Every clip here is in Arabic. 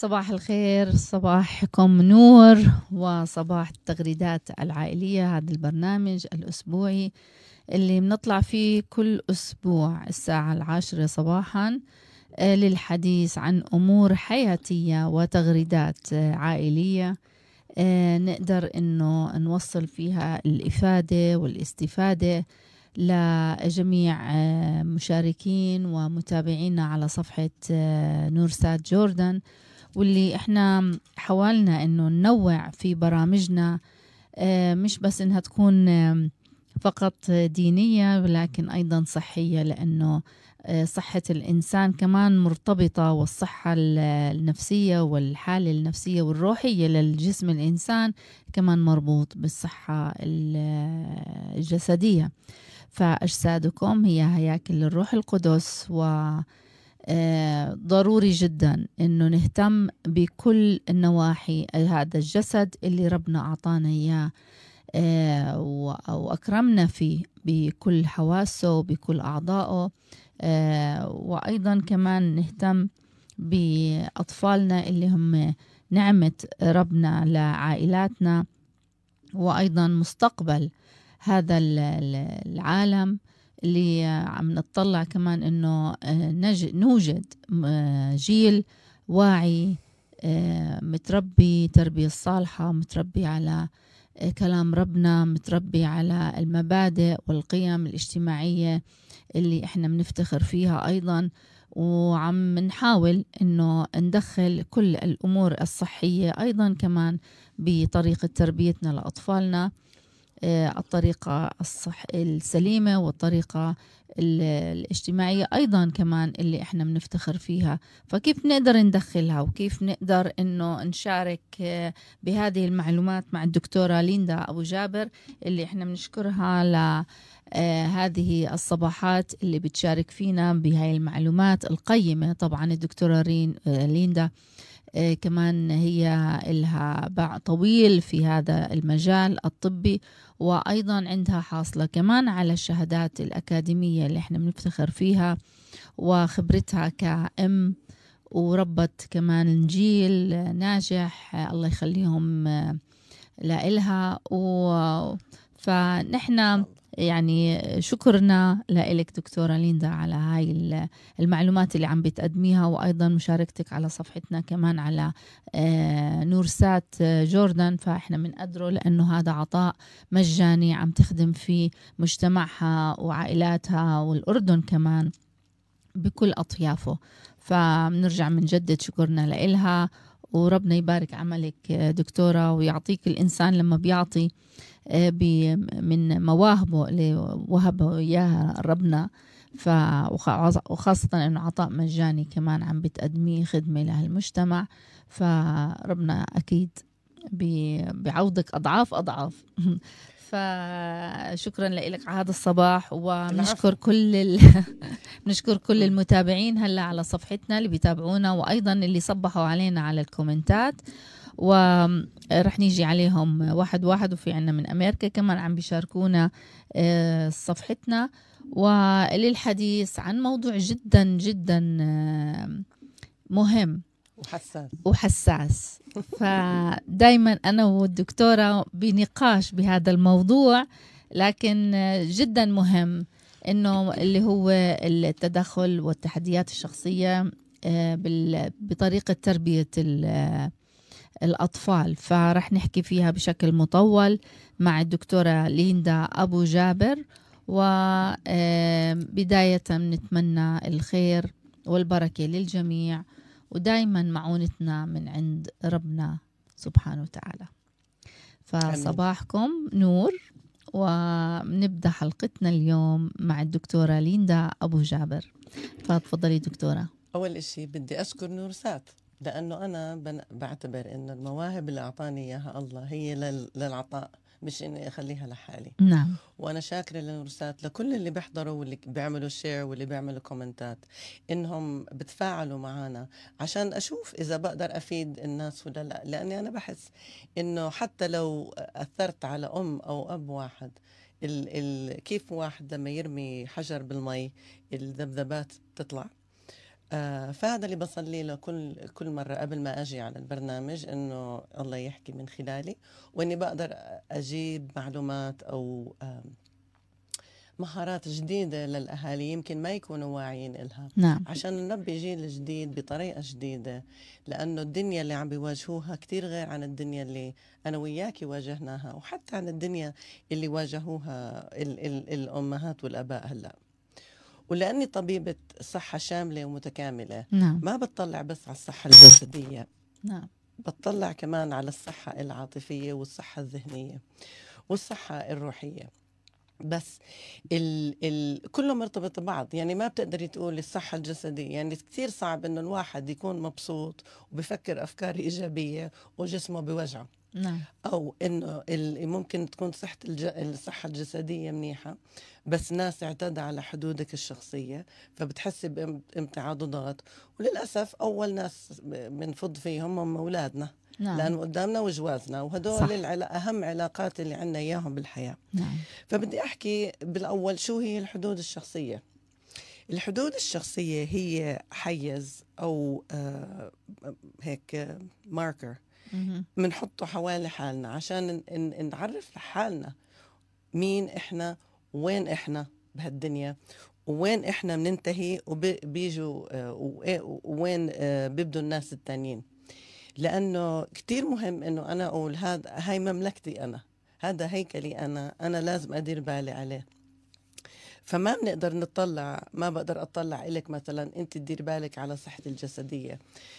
صباح الخير صباحكم نور وصباح التغريدات العائلية هذا البرنامج الأسبوعي اللي بنطلع فيه كل أسبوع الساعة العاشرة صباحا آه، للحديث عن أمور حياتية وتغريدات آه، عائلية آه، نقدر إنه نوصل فيها الإفادة والاستفادة لجميع مشاركين ومتابعينا على صفحة نورسات جوردن واللي احنا حاولنا انه ننوع في برامجنا آه، مش بس انها تكون فقط دينية ولكن أيضا صحية لأنه آه، صحة الإنسان كمان مرتبطة والصحة النفسية والحالة النفسية والروحية للجسم الإنسان كمان مربوط بالصحة الجسدية فأجسادكم هي هياكل الروح القدس و ضروري جدا انه نهتم بكل النواحي هذا الجسد اللي ربنا اعطانا اياه آه، واكرمنا فيه بكل حواسه وبكل اعضائه آه، وايضا كمان نهتم باطفالنا اللي هم نعمه ربنا لعائلاتنا وايضا مستقبل هذا العالم اللي عم نتطلع كمان انه آه، نوجد آه، جيل واعي آه، متربي تربية صالحة متربي على كلام ربنا متربي على المبادئ والقيم الاجتماعية اللي احنا بنفتخر فيها ايضا وعم نحاول انه ندخل كل الامور الصحية ايضا كمان بطريقة تربيتنا لاطفالنا آه، الطريقة الصح السليمة والطريقة الاجتماعية أيضا كمان اللي إحنا بنفتخر فيها فكيف نقدر ندخلها وكيف نقدر إنه نشارك آه، بهذه المعلومات مع الدكتورة ليندا أبو جابر اللي إحنا بنشكرها ل آه، هذه الصباحات اللي بتشارك فينا بهاي المعلومات القيمة طبعا الدكتورة رين ليندا آه، كمان هي لها باع طويل في هذا المجال الطبي وأيضا عندها حاصلة كمان على الشهادات الأكاديمية اللي احنا بنفتخر فيها وخبرتها كأم وربت كمان جيل ناجح الله يخليهم آه، لإلها و فنحن يعني شكرنا لك دكتورة ليندا على هاي المعلومات اللي عم بتقدميها وأيضا مشاركتك على صفحتنا كمان على آه، نورسات جوردن فإحنا بنقدره لأنه هذا عطاء مجاني عم تخدم فيه مجتمعها وعائلاتها والأردن كمان بكل أطيافه فبنرجع بنجدد شكرنا لإلها وربنا يبارك عملك دكتورة ويعطيك الإنسان لما بيعطي آه، من مواهبه اللي وهبه إياها ربنا ف وخاصة إنه عطاء مجاني كمان عم بتقدميه خدمة لهالمجتمع فربنا أكيد بعوضك أضعاف أضعاف فشكرا لك على هذا الصباح ونشكر كل ال... نشكر كل المتابعين هلا على صفحتنا اللي بيتابعونا وايضا اللي صبحوا علينا على الكومنتات ورح نيجي عليهم واحد واحد وفي عنا من أمريكا كمان عم بيشاركونا آه، صفحتنا وللحديث عن موضوع جدا جدا آه، مهم وحساس وحساس فدايما أنا والدكتورة بنقاش بهذا الموضوع لكن جدا مهم انه اللي هو التدخل والتحديات الشخصيه آه، بطريقه تربيه الأطفال فرح نحكي فيها بشكل مطول مع الدكتورة ليندا أبو جابر وبداية نتمنى الخير والبركة للجميع ودائما معونتنا من عند ربنا سبحانه وتعالى فصباحكم نور ونبدا حلقتنا اليوم مع الدكتوره ليندا ابو جابر فتفضلي دكتوره اول إشي بدي اشكر نور سات لانه انا بعتبر انه المواهب اللي اعطاني اياها الله هي للعطاء مش اني اخليها لحالي نعم وانا شاكره للرسات لكل اللي بيحضروا واللي بيعملوا شير واللي بيعملوا كومنتات انهم بتفاعلوا معنا عشان اشوف اذا بقدر افيد الناس ولا لا لاني انا بحس انه حتى لو اثرت على ام او اب واحد ال ال كيف واحد لما يرمي حجر بالمي الذبذبات بتطلع آه فهذا اللي بصلي له كل كل مره قبل ما اجي على البرنامج انه الله يحكي من خلالي واني بقدر اجيب معلومات او آه مهارات جديدة للأهالي يمكن ما يكونوا واعيين إلها نعم. عشان نربي جيل جديد بطريقة جديدة لأنه الدنيا اللي عم بيواجهوها كتير غير عن الدنيا اللي أنا وياك واجهناها وحتى عن الدنيا اللي واجهوها الـ الـ الأمهات والأباء هلأ ولاني طبيبه صحه شامله ومتكامله نعم. ما بتطلع بس على الصحه الجسديه نعم بتطلع كمان على الصحه العاطفيه والصحه الذهنيه والصحه الروحيه بس ال ال كله مرتبط ببعض يعني ما بتقدري تقولي الصحة الجسدية يعني كثير صعب انه الواحد يكون مبسوط وبفكر افكار ايجابية وجسمه بوجعه نعم. او انه ممكن تكون صحه الج... الصحه الجسديه منيحه بس ناس اعتدى على حدودك الشخصيه فبتحسي بامتعاض وضغط وللاسف اول ناس بنفض فيهم هم اولادنا نعم. لانه قدامنا وجوازنا وهدول العلا... اهم علاقات اللي عندنا اياهم بالحياه نعم. فبدي احكي بالاول شو هي الحدود الشخصيه الحدود الشخصيه هي حيز او آه هيك ماركر آه، بنحطه حوالي حالنا عشان نعرف لحالنا مين احنا وين احنا بهالدنيا وين احنا بننتهي وبيجوا آه، إيه، وين آه، بيبدوا الناس التانيين لانه كثير مهم انه انا اقول هذا هاي مملكتي انا هذا هيكلي انا انا لازم ادير بالي عليه فما بنقدر نطلع ما بقدر اطلع لك مثلا انت تدير بالك على صحتي الجسديه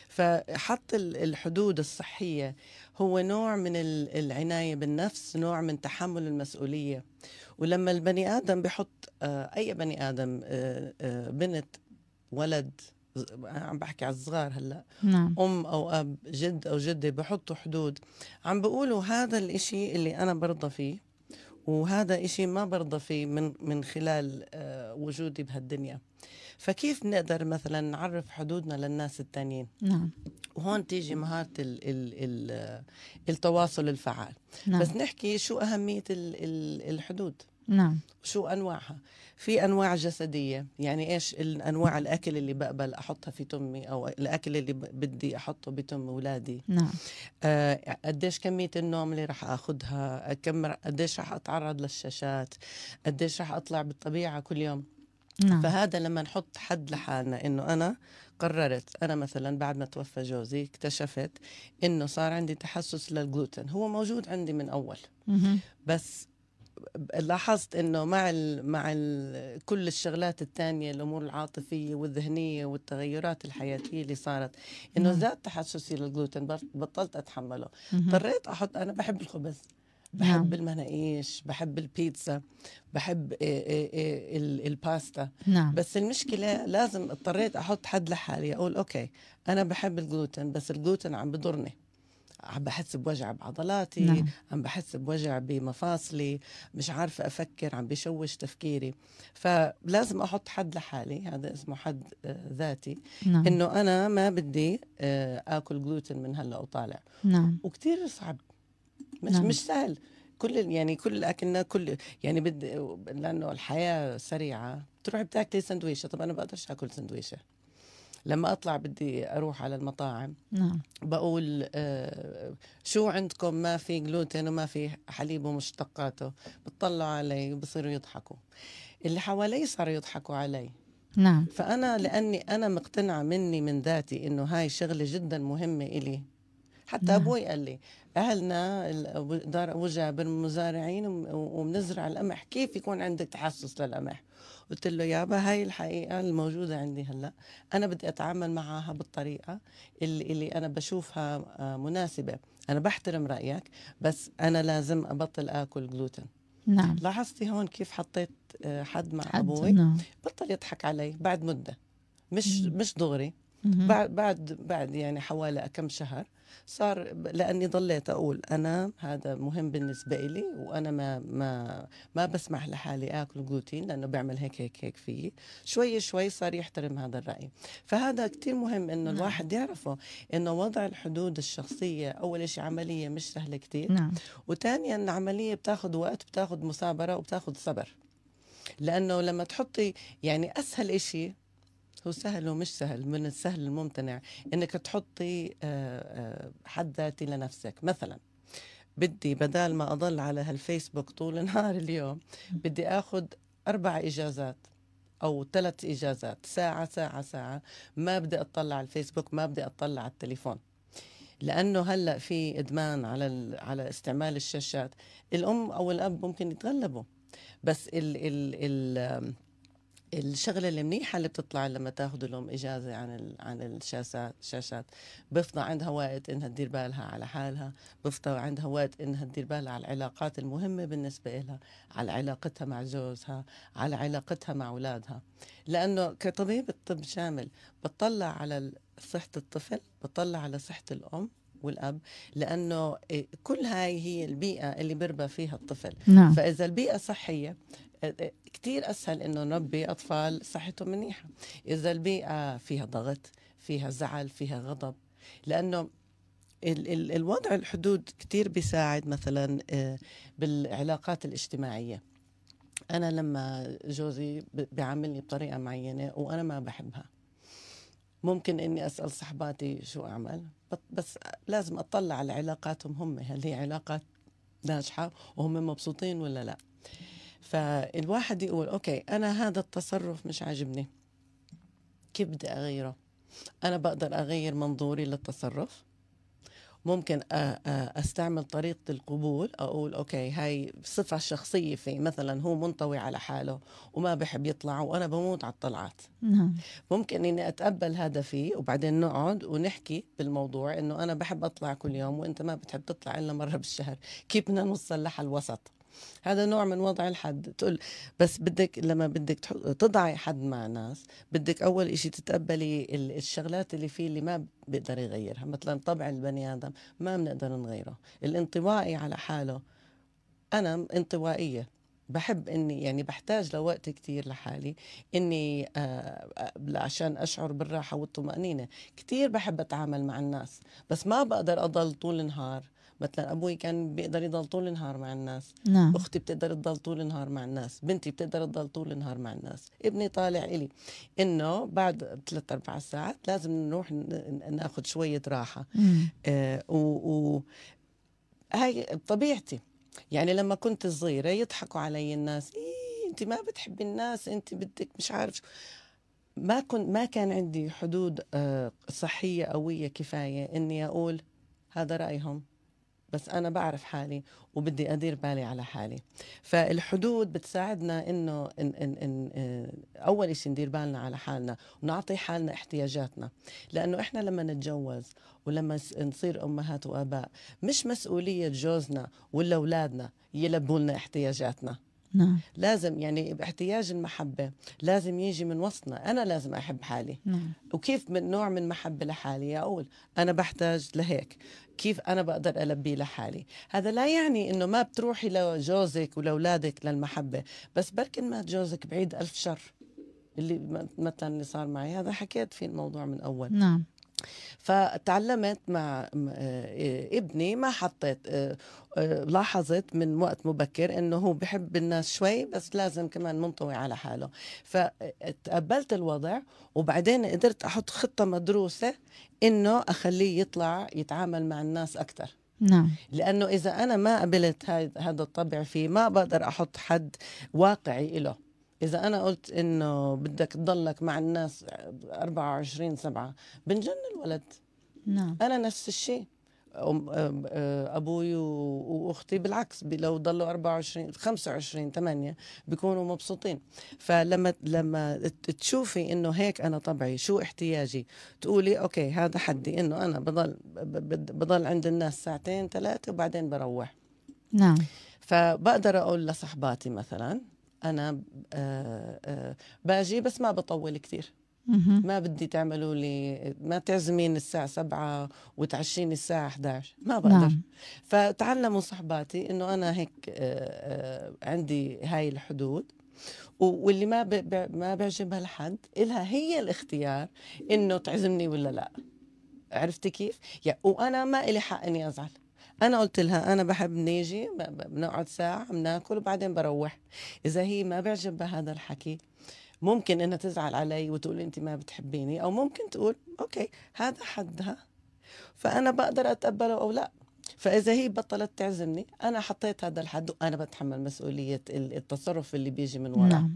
فحط الحدود الصحيه هو نوع من العنايه بالنفس نوع من تحمل المسؤوليه ولما البني ادم بحط آه، اي بني ادم آه، آه، بنت ولد عم بحكي على الصغار هلا نعم. ام او اب جد او جده بحطوا حدود عم بقولوا هذا الاشي اللي انا برضى فيه وهذا إشي ما برضى فيه من من خلال آه، وجودي بهالدنيا فكيف نقدر مثلا نعرف حدودنا للناس التانيين نعم وهون تيجي مهارة الـ الـ الـ آه، التواصل الفعال نعم. بس نحكي شو أهمية الـ الـ الحدود نعم شو انواعها في انواع جسديه يعني ايش انواع الاكل اللي بقبل احطها في تمي او الاكل اللي بدي احطه بتم اولادي نعم آه قديش كميه النوم اللي راح اخذها كم قديش راح اتعرض للشاشات قديش راح اطلع بالطبيعه كل يوم نعم. فهذا لما نحط حد لحالنا انه انا قررت انا مثلا بعد ما توفى جوزي اكتشفت انه صار عندي تحسس للجلوتين هو موجود عندي من اول مه. بس لاحظت انه مع الـ مع الـ كل الشغلات الثانيه الامور العاطفيه والذهنيه والتغيرات الحياتيه اللي صارت انه نعم. زاد تحسسي للجلوتين بطلت اتحمله اضطريت احط انا بحب الخبز بحب نعم. المناقيش بحب البيتزا بحب إيه، إيه، إيه، الباستا نعم. بس المشكله لازم اضطريت احط حد لحالي اقول اوكي انا بحب الجلوتين بس الجلوتين عم بضرني عم بحس بوجع بعضلاتي نعم. عم بحس بوجع بمفاصلي مش عارفة أفكر عم بشوش تفكيري فلازم أحط حد لحالي هذا اسمه حد آه، ذاتي نعم. إنه أنا ما بدي آه، آكل جلوتين من هلأ وطالع نعم. وكتير صعب مش, نعم. مش سهل كل يعني كل اكلنا كل يعني بد لانه الحياه سريعه بتروحي بتاكلي سندويشه طب انا بقدرش اكل سندويشه لما اطلع بدي اروح على المطاعم نعم. بقول آه شو عندكم ما في جلوتين وما في حليب ومشتقاته بتطلعوا علي وبصيروا يضحكوا اللي حوالي صاروا يضحكوا علي نعم فانا لاني انا مقتنعه مني من ذاتي انه هاي شغله جدا مهمه الي حتى نعم. ابوي قال لي اهلنا دار ابو جابر مزارعين وبنزرع القمح كيف يكون عندك تحسس للقمح قلت له يابا هاي الحقيقه الموجوده عندي هلا انا بدي اتعامل معها بالطريقه اللي, اللي انا بشوفها آه، مناسبه انا بحترم رايك بس انا لازم ابطل اكل جلوتين نعم لاحظتي هون كيف حطيت آه، حد مع حد ابوي نعم. بطل يضحك علي بعد مده مش مش دغري بعد بعد بعد يعني حوالي كم شهر صار لاني ضليت اقول انا هذا مهم بالنسبه لي وانا ما ما ما بسمح لحالي اكل جلوتين لانه بيعمل هيك هيك هيك فيي شوي شوي صار يحترم هذا الراي فهذا كثير مهم انه نعم. الواحد يعرفه انه وضع الحدود الشخصيه اول شيء عمليه مش سهله كثير نعم. وثانيا العمليه بتاخذ وقت بتاخذ مثابره وبتاخذ صبر لانه لما تحطي يعني اسهل شيء هو سهل ومش سهل من السهل الممتنع انك تحطي آه، آه، حد ذاتي لنفسك مثلا بدي بدال ما اضل على هالفيسبوك طول نهار اليوم بدي اخذ اربع اجازات او ثلاث اجازات ساعه ساعه ساعه ما بدي اطلع على الفيسبوك ما بدي اطلع على التليفون لانه هلا في ادمان على على استعمال الشاشات الام او الاب ممكن يتغلبوا بس ال ال ال الشغله المنيحه اللي بتطلع لما تاخذوا لهم اجازه عن ال... عن الشاشات شاشات بفضى عندها وقت انها تدير بالها على حالها بفضى عندها وقت انها تدير بالها على العلاقات المهمه بالنسبه لها على علاقتها مع جوزها على علاقتها مع اولادها لانه كطبيب الطب شامل بطلع على صحه الطفل بطلع على صحه الام والاب لانه إيه، كل هاي هي البيئه اللي بربى فيها الطفل نعم. فاذا البيئه صحيه كثير اسهل انه نربي اطفال صحتهم منيحه اذا البيئه فيها ضغط فيها زعل فيها غضب لانه ال ال الوضع الحدود كثير بيساعد مثلا آه، بالعلاقات الاجتماعيه انا لما جوزي بيعاملني بطريقه معينه وانا ما بحبها ممكن اني اسال صحباتي شو اعمل بس لازم اطلع على علاقاتهم هم هل هي علاقات ناجحه وهم مبسوطين ولا لا فالواحد يقول اوكي انا هذا التصرف مش عاجبني كيف بدي اغيره انا بقدر اغير منظوري للتصرف ممكن استعمل طريقه القبول اقول اوكي هاي صفه شخصيه في مثلا هو منطوي على حاله وما بحب يطلع وانا بموت على الطلعات نعم. ممكن اني اتقبل هذا فيه وبعدين نقعد ونحكي بالموضوع انه انا بحب اطلع كل يوم وانت ما بتحب تطلع الا مره بالشهر كيف بدنا نوصل لحل وسط هذا نوع من وضع الحد تقول بس بدك لما بدك تضعي حد مع ناس بدك اول إشي تتقبلي الشغلات اللي فيه اللي ما بيقدر يغيرها مثلا طبع البني ادم ما بنقدر نغيره الانطوائي على حاله انا انطوائيه بحب اني يعني بحتاج لوقت كثير لحالي اني آه، آه، عشان اشعر بالراحه والطمانينه كثير بحب اتعامل مع الناس بس ما بقدر اضل طول النهار مثلا ابوي كان بيقدر يضل طول النهار مع الناس نعم. اختي بتقدر تضل طول النهار مع الناس بنتي بتقدر تضل طول النهار مع الناس ابني طالع الي انه بعد ثلاث اربع ساعات لازم نروح ناخذ شويه راحه آه و, و هاي طبيعتي يعني لما كنت صغيره يضحكوا علي الناس إيه انت ما بتحبي الناس انت بدك مش عارف شو ما كنت ما كان عندي حدود آه، صحيه قويه كفايه اني اقول هذا رايهم بس انا بعرف حالي وبدي ادير بالي على حالي فالحدود بتساعدنا انه إن إن إن آه، اول شيء ندير بالنا على حالنا ونعطي حالنا احتياجاتنا لانه احنا لما نتجوز ولما نصير امهات واباء مش مسؤوليه جوزنا ولا اولادنا يلبوا لنا احتياجاتنا نعم. لازم يعني باحتياج المحبة لازم يجي من وسطنا أنا لازم أحب حالي نعم. وكيف من نوع من محبة لحالي أقول أنا بحتاج لهيك كيف أنا بقدر ألبيه لحالي هذا لا يعني أنه ما بتروحي لجوزك ولأولادك للمحبة بس بركن ما جوزك بعيد ألف شر اللي مثلا اللي صار معي هذا حكيت فيه الموضوع من أول نعم فتعلمت مع آه، ابني ما حطيت آه، آه، لاحظت من وقت مبكر انه هو بحب الناس شوي بس لازم كمان منطوي على حاله فتقبلت الوضع وبعدين قدرت احط خطه مدروسه انه اخليه يطلع يتعامل مع الناس اكثر نعم لانه اذا انا ما قبلت هذا الطبع فيه ما بقدر احط حد واقعي له اذا انا قلت انه بدك تضلك مع الناس 24 7 بنجن الولد نعم انا نفس الشيء ابوي واختي بالعكس لو ضلوا 24 25 8 بيكونوا مبسوطين فلما لما تشوفي انه هيك انا طبعي شو احتياجي تقولي اوكي هذا حدي انه انا بضل بضل عند الناس ساعتين ثلاثه وبعدين بروح نعم فبقدر اقول لصحباتي مثلا انا آه، آه، باجي بس ما بطول كثير ما بدي تعملوا لي ما تعزمين الساعة سبعة وتعشيني الساعة 11 ما بقدر نعم. فتعلموا صحباتي انه انا هيك آه، عندي هاي الحدود واللي ما ما بيعجبها الحد إلها هي الاختيار انه تعزمني ولا لا عرفتي كيف؟ يعني وانا ما لي حق اني ازعل انا قلت لها انا بحب نيجي بنقعد ساعه بناكل وبعدين بروح اذا هي ما بيعجبها هذا الحكي ممكن انها تزعل علي وتقول انت ما بتحبيني او ممكن تقول اوكي هذا حدها فانا بقدر اتقبله او لا فاذا هي بطلت تعزمني انا حطيت هذا الحد وانا بتحمل مسؤوليه التصرف اللي بيجي من وراء نعم.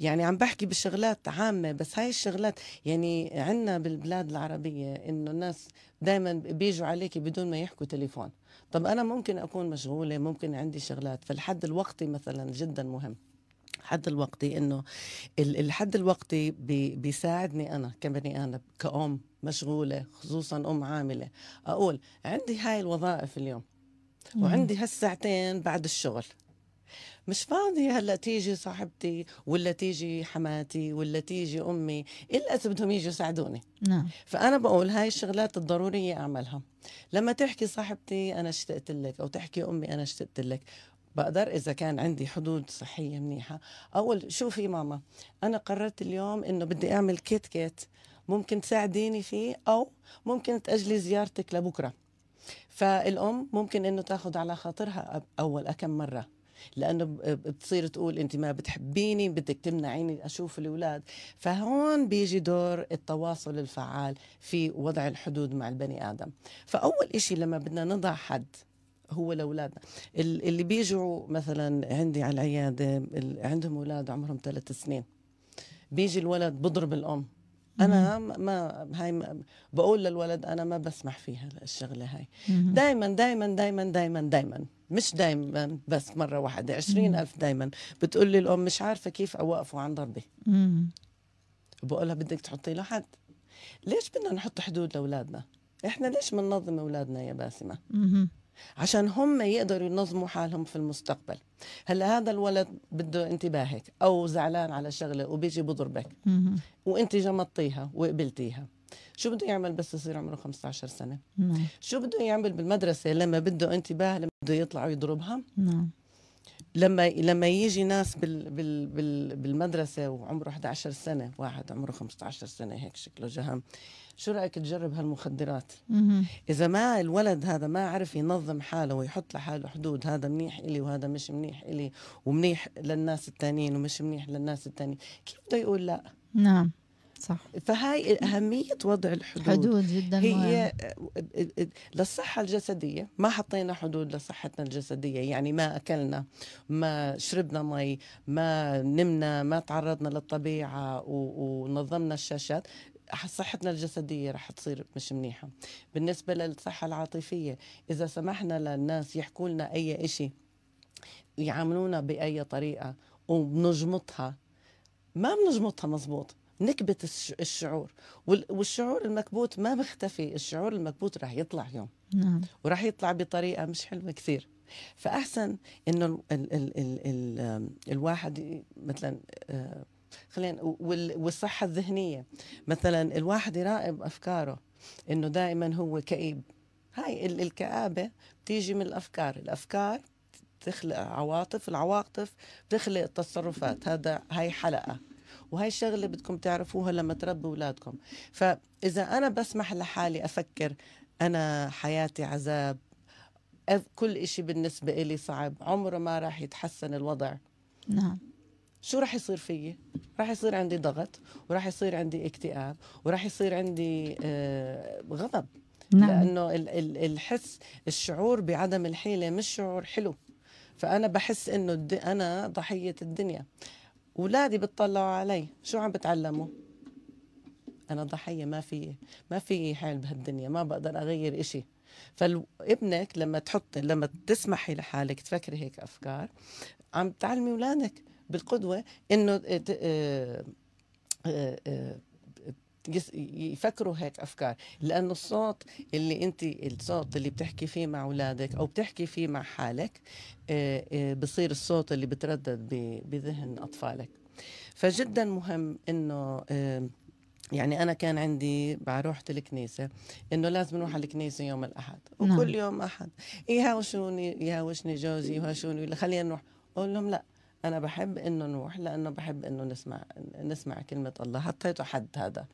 يعني عم بحكي بشغلات عامة بس هاي الشغلات يعني عنا بالبلاد العربية إنه الناس دائما بيجوا عليك بدون ما يحكوا تليفون طب أنا ممكن أكون مشغولة ممكن عندي شغلات فالحد الوقتي مثلا جدا مهم الحد الوقتي انه الحد الوقتي بي بيساعدني انا كبني ادم كأم مشغوله خصوصا ام عامله اقول عندي هاي الوظائف اليوم وعندي هالساعتين بعد الشغل مش فاضية هلا تيجي صاحبتي ولا تيجي حماتي ولا تيجي امي الا اذا بدهم يجوا يساعدوني نعم فانا بقول هاي الشغلات الضرورية اعملها لما تحكي صاحبتي انا اشتقت لك او تحكي امي انا اشتقت لك بقدر اذا كان عندي حدود صحيه منيحه اول شوفي ماما انا قررت اليوم انه بدي اعمل كيت كيت ممكن تساعديني فيه او ممكن تاجلي زيارتك لبكره فالام ممكن انه تاخذ على خاطرها اول كم مره لانه بتصير تقول انت ما بتحبيني بدك تمنعيني اشوف الاولاد فهون بيجي دور التواصل الفعال في وضع الحدود مع البني ادم فاول إشي لما بدنا نضع حد هو لاولادنا اللي بيجوا مثلا عندي على العياده عندهم اولاد عمرهم ثلاث سنين بيجي الولد بضرب الام انا ما هاي بقول للولد انا ما بسمح فيها الشغله هاي دائما دائما دائما دائما دائما مش دائما بس مره واحده عشرين ألف دائما بتقول لي الام مش عارفه كيف اوقفه عن ضربه بقولها بدك تحطي له حد ليش بدنا نحط حدود لاولادنا احنا ليش بننظم اولادنا يا باسمه عشان هم يقدروا ينظموا حالهم في المستقبل هلا هذا الولد بده انتباهك او زعلان على شغله وبيجي بضربك وانت جمطتيها وقبلتيها شو بده يعمل بس يصير عمره 15 سنه نعم. شو بده يعمل بالمدرسه لما بده انتباه لما بده يطلع ويضربها نعم لما لما يجي ناس بال بال بال بالمدرسه وعمره 11 سنه واحد عمره 15 سنه هيك شكله جهم شو رايك تجرب هالمخدرات اذا ما الولد هذا ما عرف ينظم حاله ويحط لحاله حدود هذا منيح الي وهذا مش منيح الي ومنيح للناس التانيين ومش منيح للناس التانيين كيف بده يقول لا نعم صح فهاي أهمية وضع الحدود حدود جدا هي مهم. للصحة الجسدية ما حطينا حدود لصحتنا الجسدية يعني ما أكلنا ما شربنا مي ما نمنا ما تعرضنا للطبيعة ونظمنا الشاشات صحتنا الجسدية رح تصير مش منيحة بالنسبة للصحة العاطفية إذا سمحنا للناس يحكوا لنا أي إشي يعاملونا بأي طريقة وبنجمطها ما بنجمطها مزبوط نكبت الشعور والشعور المكبوت ما بيختفي الشعور المكبوت رح يطلع يوم نعم. وراح يطلع بطريقة مش حلوة كثير فأحسن إنه ال ال ال ال ال الواحد مثلا آه، خلينا والصحه الذهنيه مثلا الواحد يراقب افكاره انه دائما هو كئيب هاي الكآبة بتيجي من الأفكار الأفكار بتخلق عواطف العواطف بتخلق التصرفات هذا هاي حلقة وهي الشغله بدكم تعرفوها لما تربوا اولادكم فاذا انا بسمح لحالي افكر انا حياتي عذاب كل إشي بالنسبه لي صعب عمره ما راح يتحسن الوضع نعم شو راح يصير فيي؟ راح يصير عندي ضغط وراح يصير عندي اكتئاب وراح يصير عندي آه غضب نعم. لانه الحس الشعور بعدم الحيله مش شعور حلو فانا بحس انه انا ضحيه الدنيا اولادي بتطلعوا علي شو عم بتعلموا انا ضحيه ما في ما في حال بهالدنيا ما بقدر اغير إشي فابنك لما تحطي لما تسمحي لحالك تفكري هيك افكار عم تعلمي اولادك بالقدوه انه آه، آه، آه، يفكروا هيك افكار لانه الصوت اللي انت الصوت اللي بتحكي فيه مع اولادك او بتحكي فيه مع حالك بصير الصوت اللي بتردد بذهن اطفالك فجدا مهم انه يعني انا كان عندي بروحة الكنيسه انه لازم نروح على الكنيسه يوم الاحد وكل نعم. يوم احد يهاوشوني يهاوشني جوزي يهاوشوني خلينا نروح اقول لهم لا انا بحب انه نروح لانه بحب انه نسمع نسمع كلمه الله حطيته حد هذا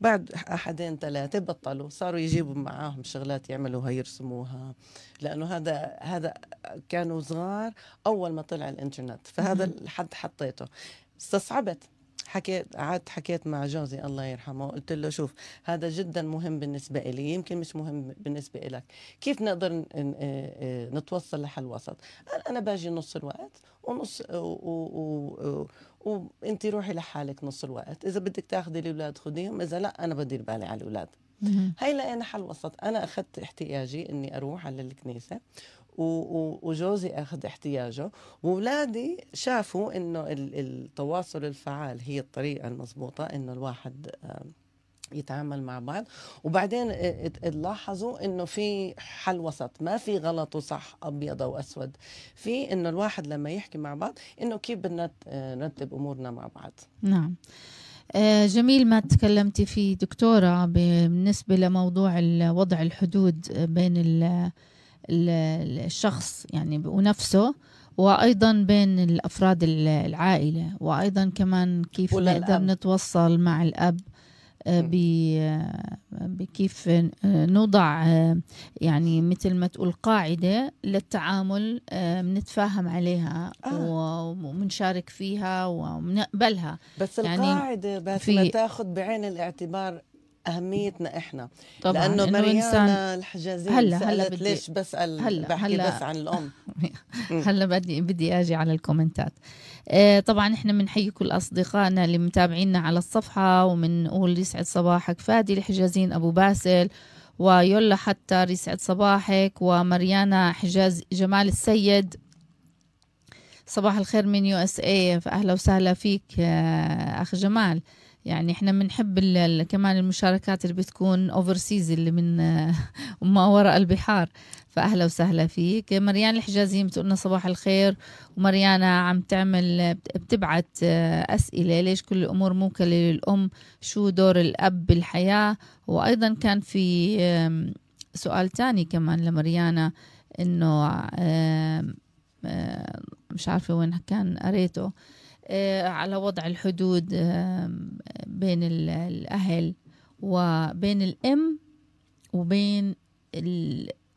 بعد احدين ثلاثه بطلوا صاروا يجيبوا معاهم شغلات يعملوها يرسموها لانه هذا هذا كانوا صغار اول ما طلع الانترنت فهذا الحد حطيته استصعبت حكيت قعدت حكيت مع جوزي الله يرحمه قلت له شوف هذا جدا مهم بالنسبة لي يمكن مش مهم بالنسبة إلك كيف نقدر آه، آه، نتوصل لحل وسط قال أنا باجي نص الوقت ونص و... و... و... وانت روحي لحالك نص الوقت إذا بدك تاخذي الأولاد خذيهم إذا لا أنا بدير بالي على الأولاد هاي لقينا حل وسط أنا أخذت احتياجي إني أروح على الكنيسة وجوزي اخذ احتياجه واولادي شافوا انه التواصل الفعال هي الطريقه المضبوطه انه الواحد يتعامل مع بعض وبعدين آه، لاحظوا انه في حل وسط ما في غلط وصح ابيض او اسود في انه الواحد لما يحكي مع بعض انه كيف بدنا آه، نرتب امورنا مع بعض نعم آه، جميل ما تكلمتي فيه دكتوره بالنسبه لموضوع وضع الحدود بين الشخص يعني ونفسه وايضا بين الافراد العائله وايضا كمان كيف نقدر نتوصل مع الاب آه، آه، بكيف آه، نوضع يعني مثل ما تقول قاعده للتعامل بنتفاهم عليها آه. وبنشارك فيها وبنقبلها بس يعني القاعده بس ما تاخذ بعين الاعتبار اهميتنا احنا طبعا لانه مريانا الحجازيه هلا هلا بدي ليش بسال هلا بحكي هلا بس عن الام هلا بدي بدي اجي على الكومنتات آه، طبعا احنا بنحيي كل اصدقائنا اللي متابعينا على الصفحه وبنقول يسعد صباحك فادي الحجازين ابو باسل ويلا حتى يسعد صباحك ومريانا حجاز جمال السيد صباح الخير من يو اس اي فاهلا وسهلا فيك آه، اخ جمال يعني احنا بنحب كمان المشاركات اللي بتكون اوفرسيز اللي من آه، ما وراء البحار فاهلا وسهلا فيك مريان الحجازي بتقولنا صباح الخير ومريانا عم تعمل بتبعت آه، اسئله ليش كل الامور موكله للام شو دور الاب بالحياه وايضا كان في سؤال تاني كمان لمريانا انه مش عارفه وين كان قريته آه، على وضع الحدود بين الأهل وبين الأم وبين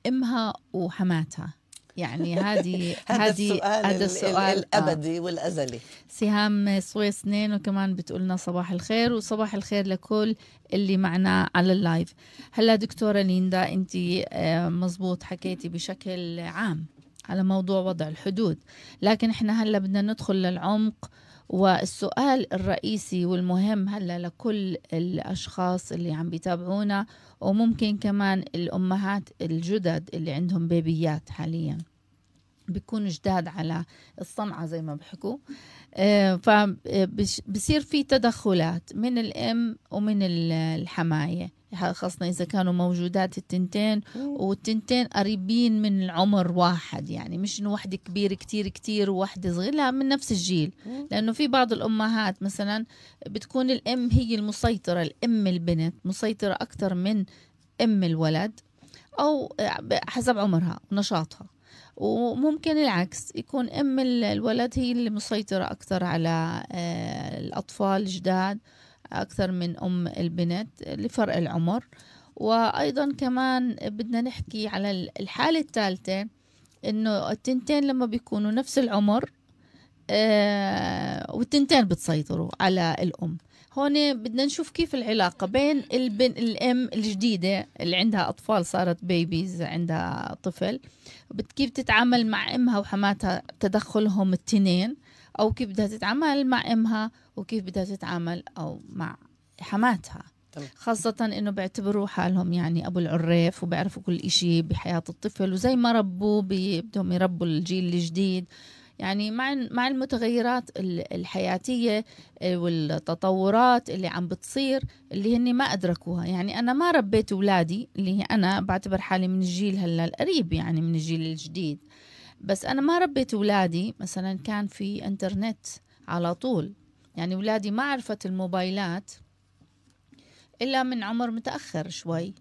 أمها وحماتها يعني هذه هذه هذا السؤال آه. الابدي والازلي سهام سويس 2 وكمان بتقول لنا صباح الخير وصباح الخير لكل اللي معنا على اللايف هلا دكتوره ليندا انت آه، مزبوط حكيتي بشكل عام على موضوع وضع الحدود لكن احنا هلا بدنا ندخل للعمق والسؤال الرئيسي والمهم هلا لكل الاشخاص اللي عم بيتابعونا وممكن كمان الامهات الجدد اللي عندهم بيبيات حاليا بيكونوا جداد على الصنعة زي ما بحكوا آه، فبصير في تدخلات من الأم ومن الحماية خاصة إذا كانوا موجودات التنتين والتنتين قريبين من العمر واحد يعني مش إنه واحدة كبيرة كتير كتير وواحدة صغيرة لا من نفس الجيل لأنه في بعض الأمهات مثلا بتكون الأم هي المسيطرة الأم البنت مسيطرة أكثر من أم الولد أو حسب عمرها ونشاطها وممكن العكس يكون أم الولد هي اللي مسيطرة أكثر على آه، الأطفال الجداد أكثر من أم البنت لفرق العمر وأيضا كمان بدنا نحكي على الحالة الثالثة إنه التنتين لما بيكونوا نفس العمر آه والتنتين بتسيطروا على الأم هون بدنا نشوف كيف العلاقة بين البن الأم الجديدة اللي عندها أطفال صارت بيبيز عندها طفل كيف تتعامل مع أمها وحماتها تدخلهم التنين أو كيف بدها تتعامل مع أمها وكيف بدها تتعامل أو مع حماتها خاصة انه بيعتبروا حالهم يعني ابو العريف وبيعرفوا كل شيء بحياة الطفل وزي ما ربوا بدهم يربوا الجيل الجديد يعني مع مع المتغيرات الحياتية آه، والتطورات اللي عم بتصير اللي هن ما أدركوها يعني أنا ما ربيت أولادي اللي أنا بعتبر حالي من الجيل هلا القريب يعني من الجيل الجديد بس أنا ما ربيت أولادي مثلا كان في إنترنت على طول يعني أولادي ما عرفت الموبايلات إلا من عمر متأخر شوي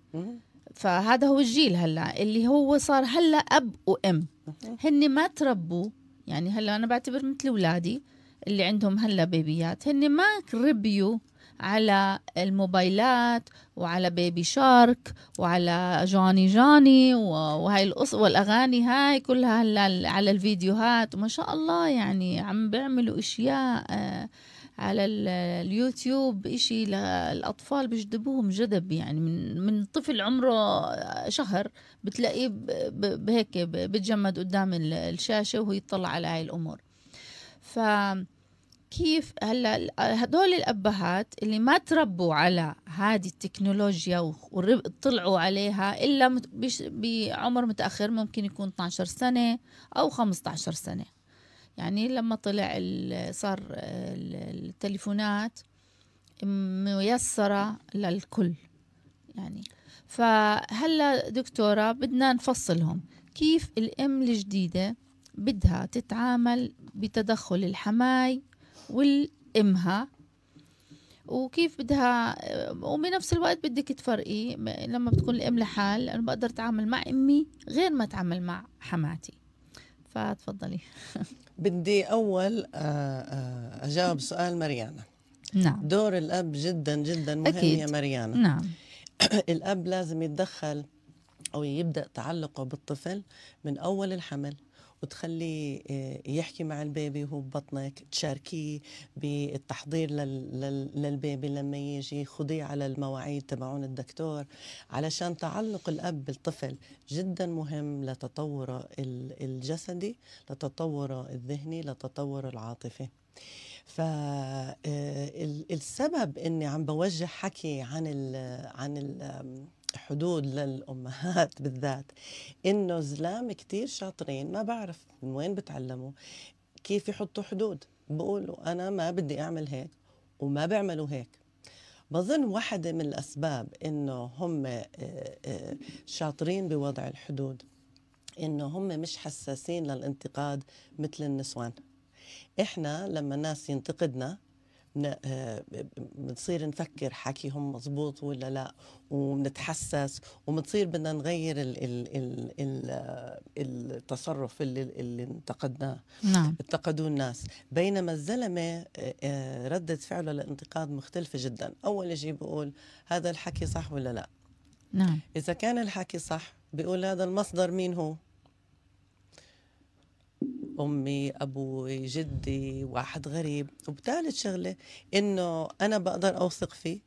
فهذا هو الجيل هلا اللي هو صار هلا أب وأم هن ما تربوا يعني هلا أنا بعتبر مثل أولادي اللي عندهم هلا بيبيات هن ما ربيوا على الموبايلات وعلى بيبي شارك وعلى جوني جوني وهاي القص والاغاني هاي كلها هلا على الفيديوهات وما شاء الله يعني عم بيعملوا اشياء آه، على اليوتيوب اشي للاطفال بيجذبوهم جذب يعني من من طفل عمره آه، شهر بتلاقيه بهيك بتجمد قدام الشاشه وهو يطلع على هاي الامور ف كيف هلا هدول الابهات اللي ما تربوا على هذه التكنولوجيا وطلعوا عليها الا بعمر متاخر ممكن يكون 12 سنه او 15 سنه يعني لما طلع صار التليفونات ميسره للكل يعني فهلا دكتوره بدنا نفصلهم كيف الام الجديده بدها تتعامل بتدخل الحماي والامها وكيف بدها وبنفس الوقت بدك تفرقي لما بتكون الام لحال انا بقدر اتعامل مع امي غير ما اتعامل مع حماتي فتفضلي بدي اول آه، آه، اجاوب سؤال مريانا نعم دور الاب جدا جدا مهم أكيد. يا مريانا نعم الاب لازم يتدخل او يبدا تعلقه بالطفل من اول الحمل وتخليه آه، يحكي مع البيبي وهو ببطنك تشاركيه بالتحضير للبيبي لما يجي خذيه على المواعيد تبعون الدكتور علشان تعلق الأب بالطفل جدا مهم لتطوره الجسدي لتطوره الذهني لتطوره العاطفي فالسبب آه، اني عم بوجه حكي عن ال عن ال حدود للأمهات بالذات إنه زلام كتير شاطرين ما بعرف من وين بتعلموا كيف يحطوا حدود بقولوا أنا ما بدي أعمل هيك وما بيعملوا هيك بظن واحدة من الأسباب إنه هم آه، آه، شاطرين بوضع الحدود إنه هم مش حساسين للانتقاد مثل النسوان إحنا لما الناس ينتقدنا آه، بنصير نفكر حكيهم مزبوط ولا لا وبنتحسس وبنصير بدنا نغير ال ال ال آه، التصرف اللي, اللي انتقدناه نعم. انتقدوه الناس بينما الزلمه آه، ردة فعله للانتقاد مختلفة جدا أول شيء بقول هذا الحكي صح ولا لا نعم. إذا كان الحكي صح بيقول هذا المصدر مين هو امي ابوي جدي واحد غريب وبتالت شغله انه انا بقدر اوثق فيه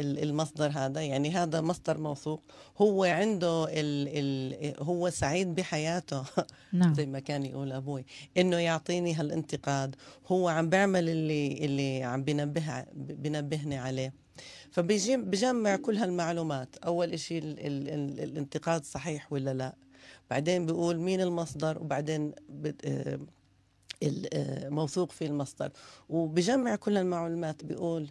المصدر هذا يعني هذا مصدر موثوق هو عنده ال ال هو سعيد بحياته نعم. زي ما كان يقول ابوي انه يعطيني هالانتقاد هو عم بيعمل اللي اللي عم بنبه بنبهني عليه فبيجمع كل هالمعلومات اول شيء الانتقاد صحيح ولا لا بعدين بيقول مين المصدر وبعدين آه، آه، موثوق في المصدر وبجمع كل المعلومات بيقول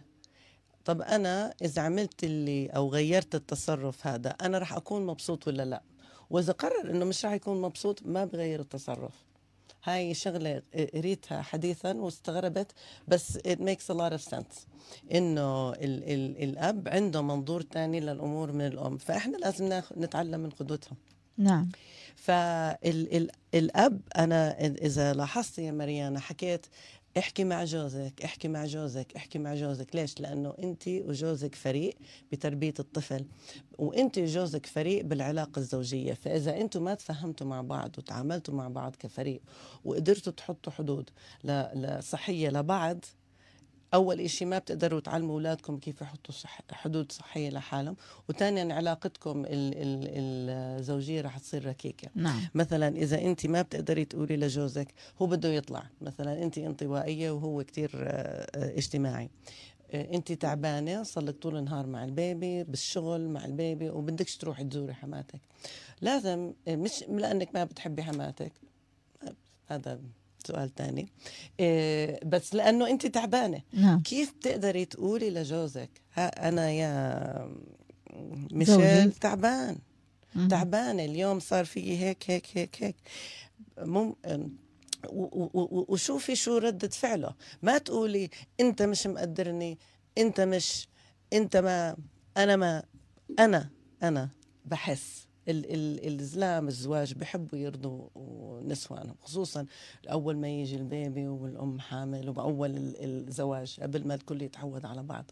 طب انا اذا عملت اللي او غيرت التصرف هذا انا راح اكون مبسوط ولا لا واذا قرر انه مش راح يكون مبسوط ما بغير التصرف هاي شغله قريتها حديثا واستغربت بس it makes a lot of sense انه ال ال الاب عنده منظور ثاني للامور من الام فاحنا لازم نتعلم من قدوتهم نعم فالاب انا اذا لاحظت يا مريانا حكيت احكي مع جوزك احكي مع جوزك احكي مع جوزك ليش لانه انت وجوزك فريق بتربيه الطفل وانت وجوزك فريق بالعلاقه الزوجيه فاذا انتم ما تفهمتوا مع بعض وتعاملتوا مع بعض كفريق وقدرتوا تحطوا حدود صحيه لبعض اول إشي ما بتقدروا تعلموا اولادكم كيف يحطوا صح حدود صحيه لحالهم وثانيا علاقتكم ال ال الزوجيه رح تصير ركيكه نعم. مثلا اذا انت ما بتقدري تقولي لجوزك هو بده يطلع مثلا انت انطوائيه وهو كثير آه، اجتماعي آه، انت تعبانه صلت طول النهار مع البيبي بالشغل مع البيبي وبدكش تروحي تزوري حماتك لازم آه، مش لانك ما بتحبي حماتك هذا سؤال ثاني إيه بس لانه انت تعبانه نعم. كيف بتقدري تقولي لجوزك ها انا يا ميشيل تعبان مم. تعبانه اليوم صار في هيك هيك هيك هيك مم... وشوفي شو ردة فعله ما تقولي انت مش مقدرني انت مش انت ما انا ما انا انا بحس ال ال الزلام الزواج بحبوا يرضوا نسوانهم خصوصا اول ما يجي البيبي والام حامل وباول الزواج قبل ما الكل يتعود على بعض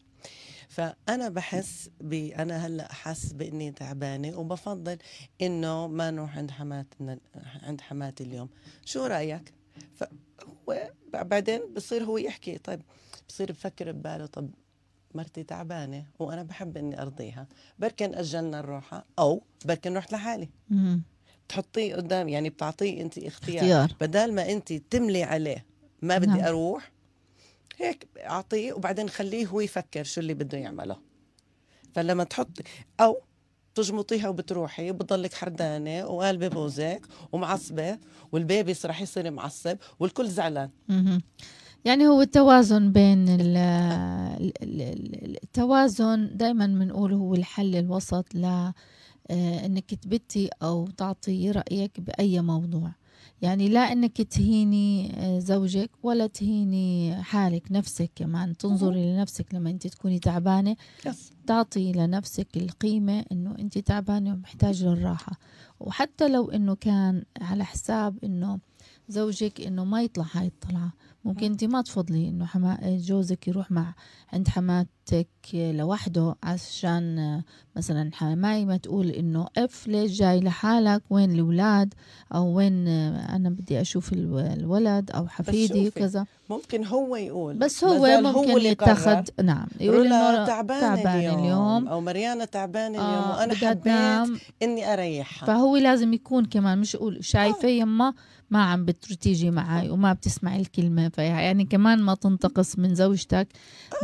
فانا بحس ب انا هلا حاسه باني تعبانه وبفضل انه ما نروح عند حماتنا عند حماتي اليوم شو رايك فهو بعدين بصير هو يحكي طيب بصير بفكر بباله طب مرتي تعبانه وانا بحب اني ارضيها بركن اجلنا الروحه او بركن رحت لحالي بتحطيه قدام يعني بتعطيه انت اختيار, اختيار. بدل ما انت تملي عليه ما بدي نعم. اروح هيك اعطيه وبعدين خليه هو يفكر شو اللي بده يعمله فلما تحط او تجمطيها وبتروحي وبتضلك حردانه وقالبه بوزك ومعصبه والبيبي راح يصير معصب والكل زعلان يعني هو التوازن بين الـ الـ الـ التوازن دائما بنقول هو الحل الوسط ل آه، انك تبتي او تعطي رايك باي موضوع يعني لا انك تهيني آه، زوجك ولا تهيني حالك نفسك كمان تنظري لنفسك لما انت تكوني تعبانه تعطي لنفسك القيمه انه انت تعبانه ومحتاجه للراحه وحتى لو انه كان على حساب انه زوجك انه ما يطلع هاي الطلعه ممكن انت ما تفضلي انه حما جوزك يروح مع عند حماتك لوحده عشان مثلا حماي ما تقول انه اف ليش جاي لحالك وين الاولاد او وين انا بدي اشوف الولد او حفيدي وكذا ممكن هو يقول بس هو ممكن هو يتخذ نعم يقول انه تعبانه تعبان اليوم, اليوم او مريانه تعبانه اليوم آه وانا حبيت اني اريحها فهو لازم يكون كمان مش يقول شايفه آه. يما ما عم بتيجي معي وما بتسمعي الكلمة فيعني كمان ما تنتقص من زوجتك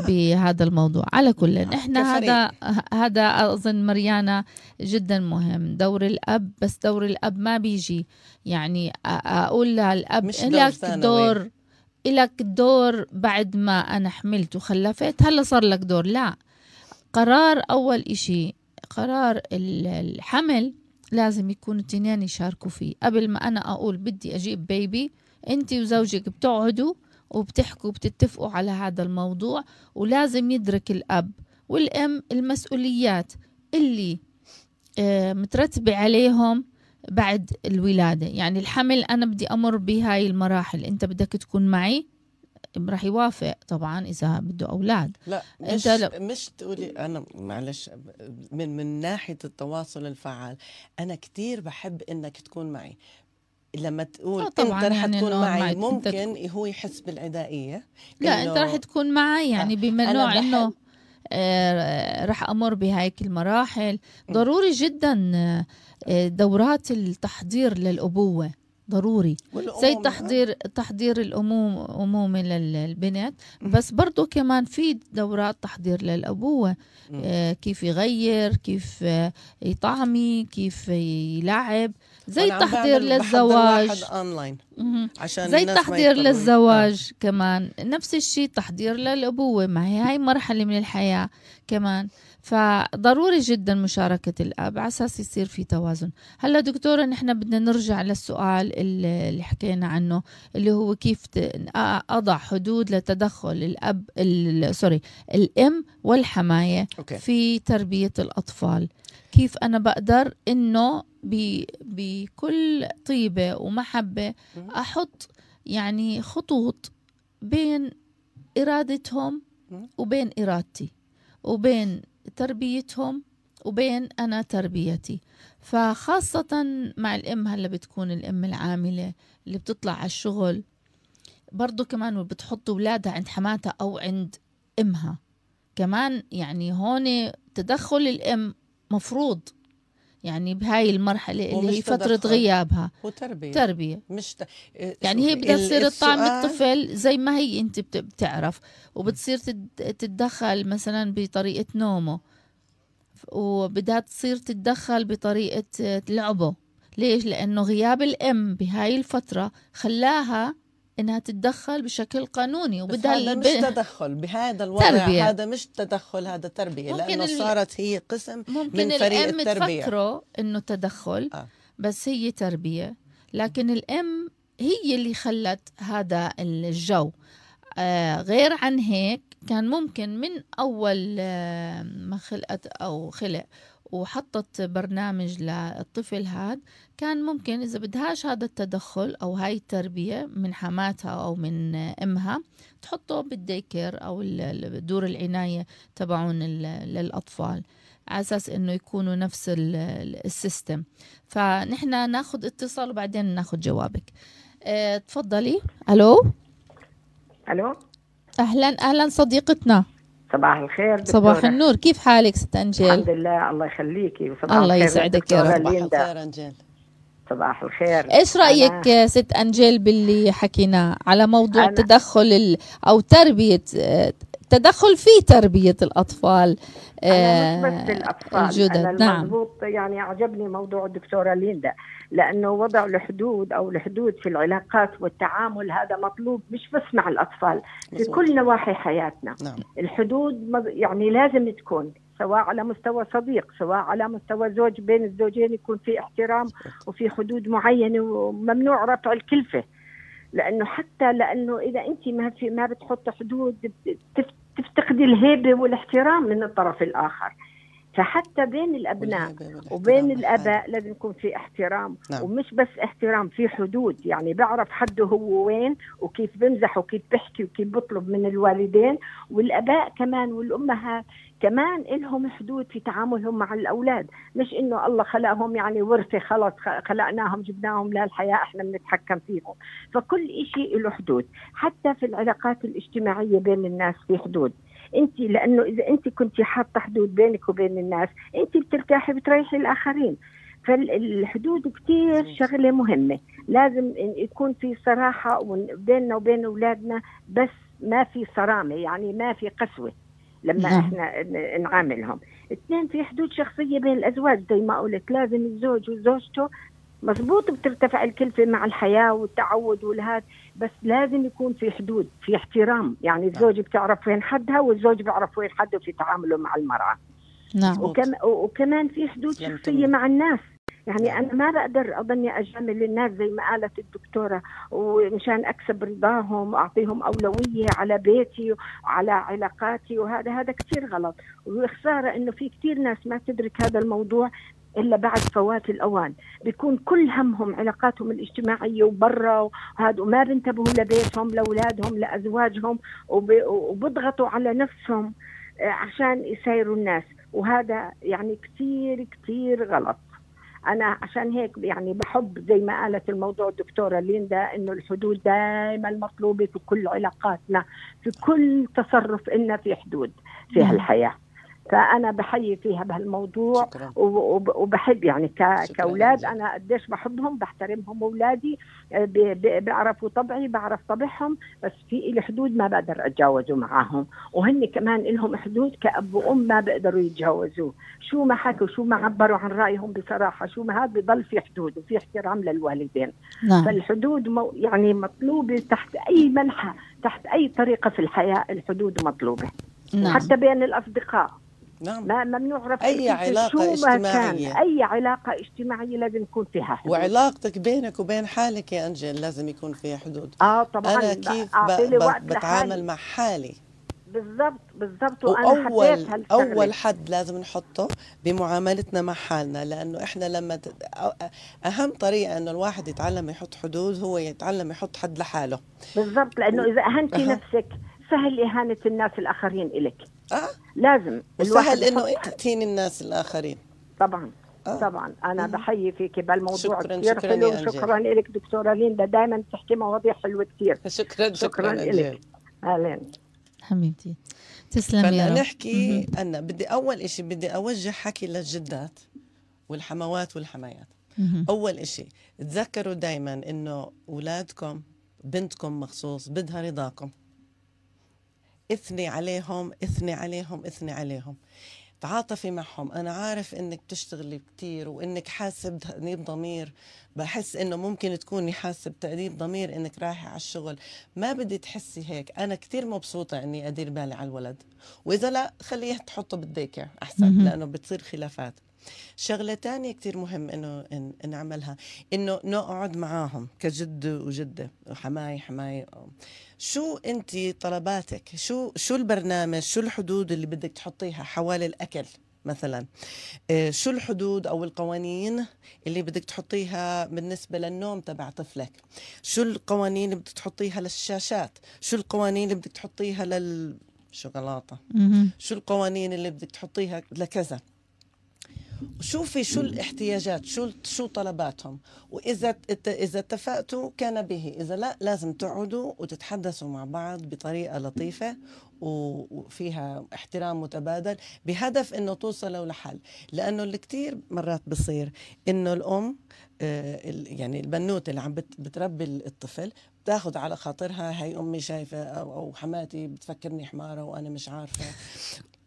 بهذا الموضوع على كل احنا نعم، هذا هذا أظن مريانا جدا مهم دور الأب بس دور الأب ما بيجي يعني أقول لها الأب مش دور لك دور لك دور بعد ما أنا حملت وخلفت هلا صار لك دور لا قرار أول إشي قرار الحمل لازم يكون التنين يشاركوا فيه قبل ما أنا أقول بدي أجيب بيبي أنت وزوجك بتقعدوا وبتحكوا بتتفقوا على هذا الموضوع ولازم يدرك الأب والأم المسؤوليات اللي آه، مترتبة عليهم بعد الولادة يعني الحمل أنا بدي أمر بهاي المراحل أنت بدك تكون معي راح يوافق طبعا اذا بده اولاد لا مش انت لو... مش تقولي انا معلش من من ناحيه التواصل الفعال انا كثير بحب انك تكون معي لما تقول آه طبعا انت رح يعني تكون معي, معي ممكن انت... هو يحس بالعدائيه لا انت رح تكون معي آه، يعني آه. بمن بحب... انه آه، رح امر بهيك المراحل ضروري جدا آه، دورات التحضير للابوه ضروري زي آه. تحضير تحضير الأموم أمومة للبنت بس برضو كمان في دورات تحضير للأبوة آه كيف يغير كيف آه يطعمي كيف يلعب زي تحضير للزواج اونلاين عشان زي تحضير للزواج آه. كمان نفس الشيء تحضير للأبوة ما هي هاي مرحلة من الحياة كمان فضروري جدا مشاركة الأب على أساس يصير في توازن هلا دكتورة نحن بدنا نرجع للسؤال اللي حكينا عنه اللي هو كيف أضع حدود لتدخل الأب سوري الأم والحماية أوكي. في تربية الأطفال كيف أنا بقدر إنه بكل طيبة ومحبة أحط يعني خطوط بين إرادتهم وبين إرادتي وبين تربيتهم وبين أنا تربيتي فخاصة مع الأم هلا بتكون الأم العاملة اللي بتطلع على الشغل برضو كمان بتحط أولادها عند حماتها أو عند أمها كمان يعني هون تدخل الأم مفروض يعني بهاي المرحلة اللي هي فترة غيابها وتربية تربية مش ت... يعني هي بدها تصير الطعم الطفل زي ما هي أنت بت... بتعرف وبتصير تتدخل مثلا بطريقة نومه وبدها تصير تتدخل بطريقة لعبه ليش؟ لأنه غياب الأم بهاي الفترة خلاها انها تتدخل بشكل قانوني وبدها هذا مش تدخل بهذا الوضع تربية. هذا مش تدخل هذا تربيه لانه ال... صارت هي قسم ممكن من فريق الام التربيه تفكره انه تدخل آه. بس هي تربيه لكن الام هي اللي خلت هذا الجو آه غير عن هيك كان ممكن من اول آه ما خلقت او خلق وحطت برنامج للطفل هاد كان ممكن إذا بدهاش هذا التدخل أو هاي التربية من حماتها أو من أمها تحطه بالديكر أو دور العناية تبعون للأطفال على اساس انه يكونوا نفس السيستم فنحن ناخذ اتصال وبعدين ناخذ جوابك اه تفضلي الو الو اهلا اهلا صديقتنا صباح الخير دكتورة. صباح النور كيف حالك ست انجيل الحمد لله الله يخليكي صباح الله يسعدك يا رب صباح الخير انجيل صباح الخير ايش رايك أنا... ست انجيل باللي حكيناه على موضوع أنا... تدخل ال... او تربيه تدخل في تربيه الاطفال أنا مش آه، بس الأطفال الجدد أنا نعم يعني عجبني موضوع الدكتوره ليندا لانه وضع الحدود او الحدود في العلاقات والتعامل هذا مطلوب مش بس مع الاطفال في كل نواحي حياتنا نعم. الحدود يعني لازم تكون سواء على مستوى صديق سواء على مستوى زوج بين الزوجين يكون في احترام وفي حدود معينه وممنوع رفع الكلفه لانه حتى لانه اذا انت ما في ما بتحط حدود تفتقدي الهيبه والاحترام من الطرف الاخر فحتى بين الابناء وبين أيوة. الاباء لازم يكون في احترام نعم. ومش بس احترام في حدود يعني بعرف حده هو وين وكيف بمزح وكيف بحكي وكيف بطلب من الوالدين والاباء كمان والامهات كمان لهم حدود في تعاملهم مع الاولاد مش انه الله خلقهم يعني ورثه خلص خلقناهم جبناهم للحياه احنا بنتحكم فيهم فكل شيء له حدود حتى في العلاقات الاجتماعيه بين الناس في حدود انت لانه اذا انت كنت حاطه حدود بينك وبين الناس انت بترتاحي بتريحي الاخرين فالحدود كثير شغله مهمه لازم يكون في صراحه بيننا وبين اولادنا بس ما في صرامه يعني ما في قسوه لما احنا نعاملهم اثنين في حدود شخصيه بين الازواج زي ما قلت لازم الزوج وزوجته مضبوط بترتفع الكلفه مع الحياه والتعود والهاد بس لازم يكون في حدود في احترام يعني نعم. الزوج بتعرف وين حدها والزوج بيعرف وين حده في تعامله مع المرأة نعم وكم وكمان في حدود شخصية مع الناس يعني نعم. انا ما بقدر أظني اجامل الناس زي ما قالت الدكتوره ومشان اكسب رضاهم واعطيهم اولويه على بيتي وعلى علاقاتي وهذا هذا كثير غلط وخساره انه في كثير ناس ما تدرك هذا الموضوع الا بعد فوات الاوان بيكون كل همهم علاقاتهم الاجتماعيه وبرا وهذا وما بينتبهوا لبيتهم لاولادهم لازواجهم وبيضغطوا على نفسهم آه، عشان يسيروا الناس وهذا يعني كثير كثير غلط انا عشان هيك يعني بحب زي ما قالت الموضوع الدكتوره ليندا انه الحدود دائما مطلوبه في كل علاقاتنا في كل تصرف إلنا في حدود في هالحياه فانا بحيي فيها بهالموضوع وبحب يعني كاولاد انا قديش بحبهم بحترمهم اولادي آه، بيعرفوا طبعي بعرف طبعهم بس في لي حدود ما بقدر اتجاوزه معاهم وهن كمان لهم حدود كاب وام ما بيقدروا يتجاوزوه شو ما حكوا شو ما عبروا عن رايهم بصراحه شو ما هذا بضل في حدود وفي احترام للوالدين نعم. فالحدود مو يعني مطلوبه تحت اي منحى تحت اي طريقه في الحياه الحدود مطلوبه نعم. حتى بين الاصدقاء نعم ما ممنوع رفع اي علاقه اجتماعيه كان. اي علاقه اجتماعيه لازم يكون فيها حدود وعلاقتك بينك وبين حالك يا انجل لازم يكون فيها حدود اه طبعا انا كيف ب... ب... بتعامل لحالي. مع حالي بالضبط بالضبط وانا اول اول حد لازم نحطه بمعاملتنا مع حالنا لانه احنا لما ت... اهم طريقه انه الواحد يتعلم يحط حدود هو يتعلم يحط حد لحاله بالضبط لانه اذا اهنتي أه. نفسك سهل اهانه الناس الاخرين الك اه لازم وسهل انه تاتيني الناس الاخرين طبعا آه. طبعا انا مم. بحيي فيك بالموضوع شكرا كثير شكرا حلو شكرا لك دكتوره ليندا دائما تحكي مواضيع حلوه كثير شكرا شكرا, لك اهلين حبيبتي تسلم يا رب نحكي انا بدي اول شيء بدي اوجه حكي للجدات والحموات والحمايات اول شيء تذكروا دائما انه اولادكم بنتكم مخصوص بدها رضاكم اثني عليهم اثني عليهم اثني عليهم تعاطفي معهم انا عارف انك بتشتغلي كثير وانك حاسب تأنيب ضمير بحس انه ممكن تكوني حاسب تأنيب ضمير انك رايحه على الشغل ما بدي تحسي هيك انا كثير مبسوطه اني ادير بالي على الولد واذا لا خليه تحطه بالديكة احسن لانه بتصير خلافات شغله ثانيه كثير مهم انه إن نعملها انه نقعد معاهم كجد وجده وحماي حماي شو انت طلباتك شو شو البرنامج شو الحدود اللي بدك تحطيها حوالي الاكل مثلا إيه، شو الحدود او القوانين اللي بدك تحطيها بالنسبه للنوم تبع طفلك شو القوانين اللي بدك تحطيها للشاشات شو القوانين اللي بدك تحطيها لل شوكولاته شو القوانين اللي بدك تحطيها لكذا شوفي شو الاحتياجات شو شو طلباتهم واذا اذا اتفقتوا كان به اذا لا لازم تقعدوا وتتحدثوا مع بعض بطريقه لطيفه وفيها احترام متبادل بهدف انه توصلوا لحل لانه اللي كثير مرات بصير انه الام آه، يعني البنوته اللي عم بتربي الطفل بتاخذ على خاطرها هي امي شايفه أو حماتي بتفكرني حماره وانا مش عارفه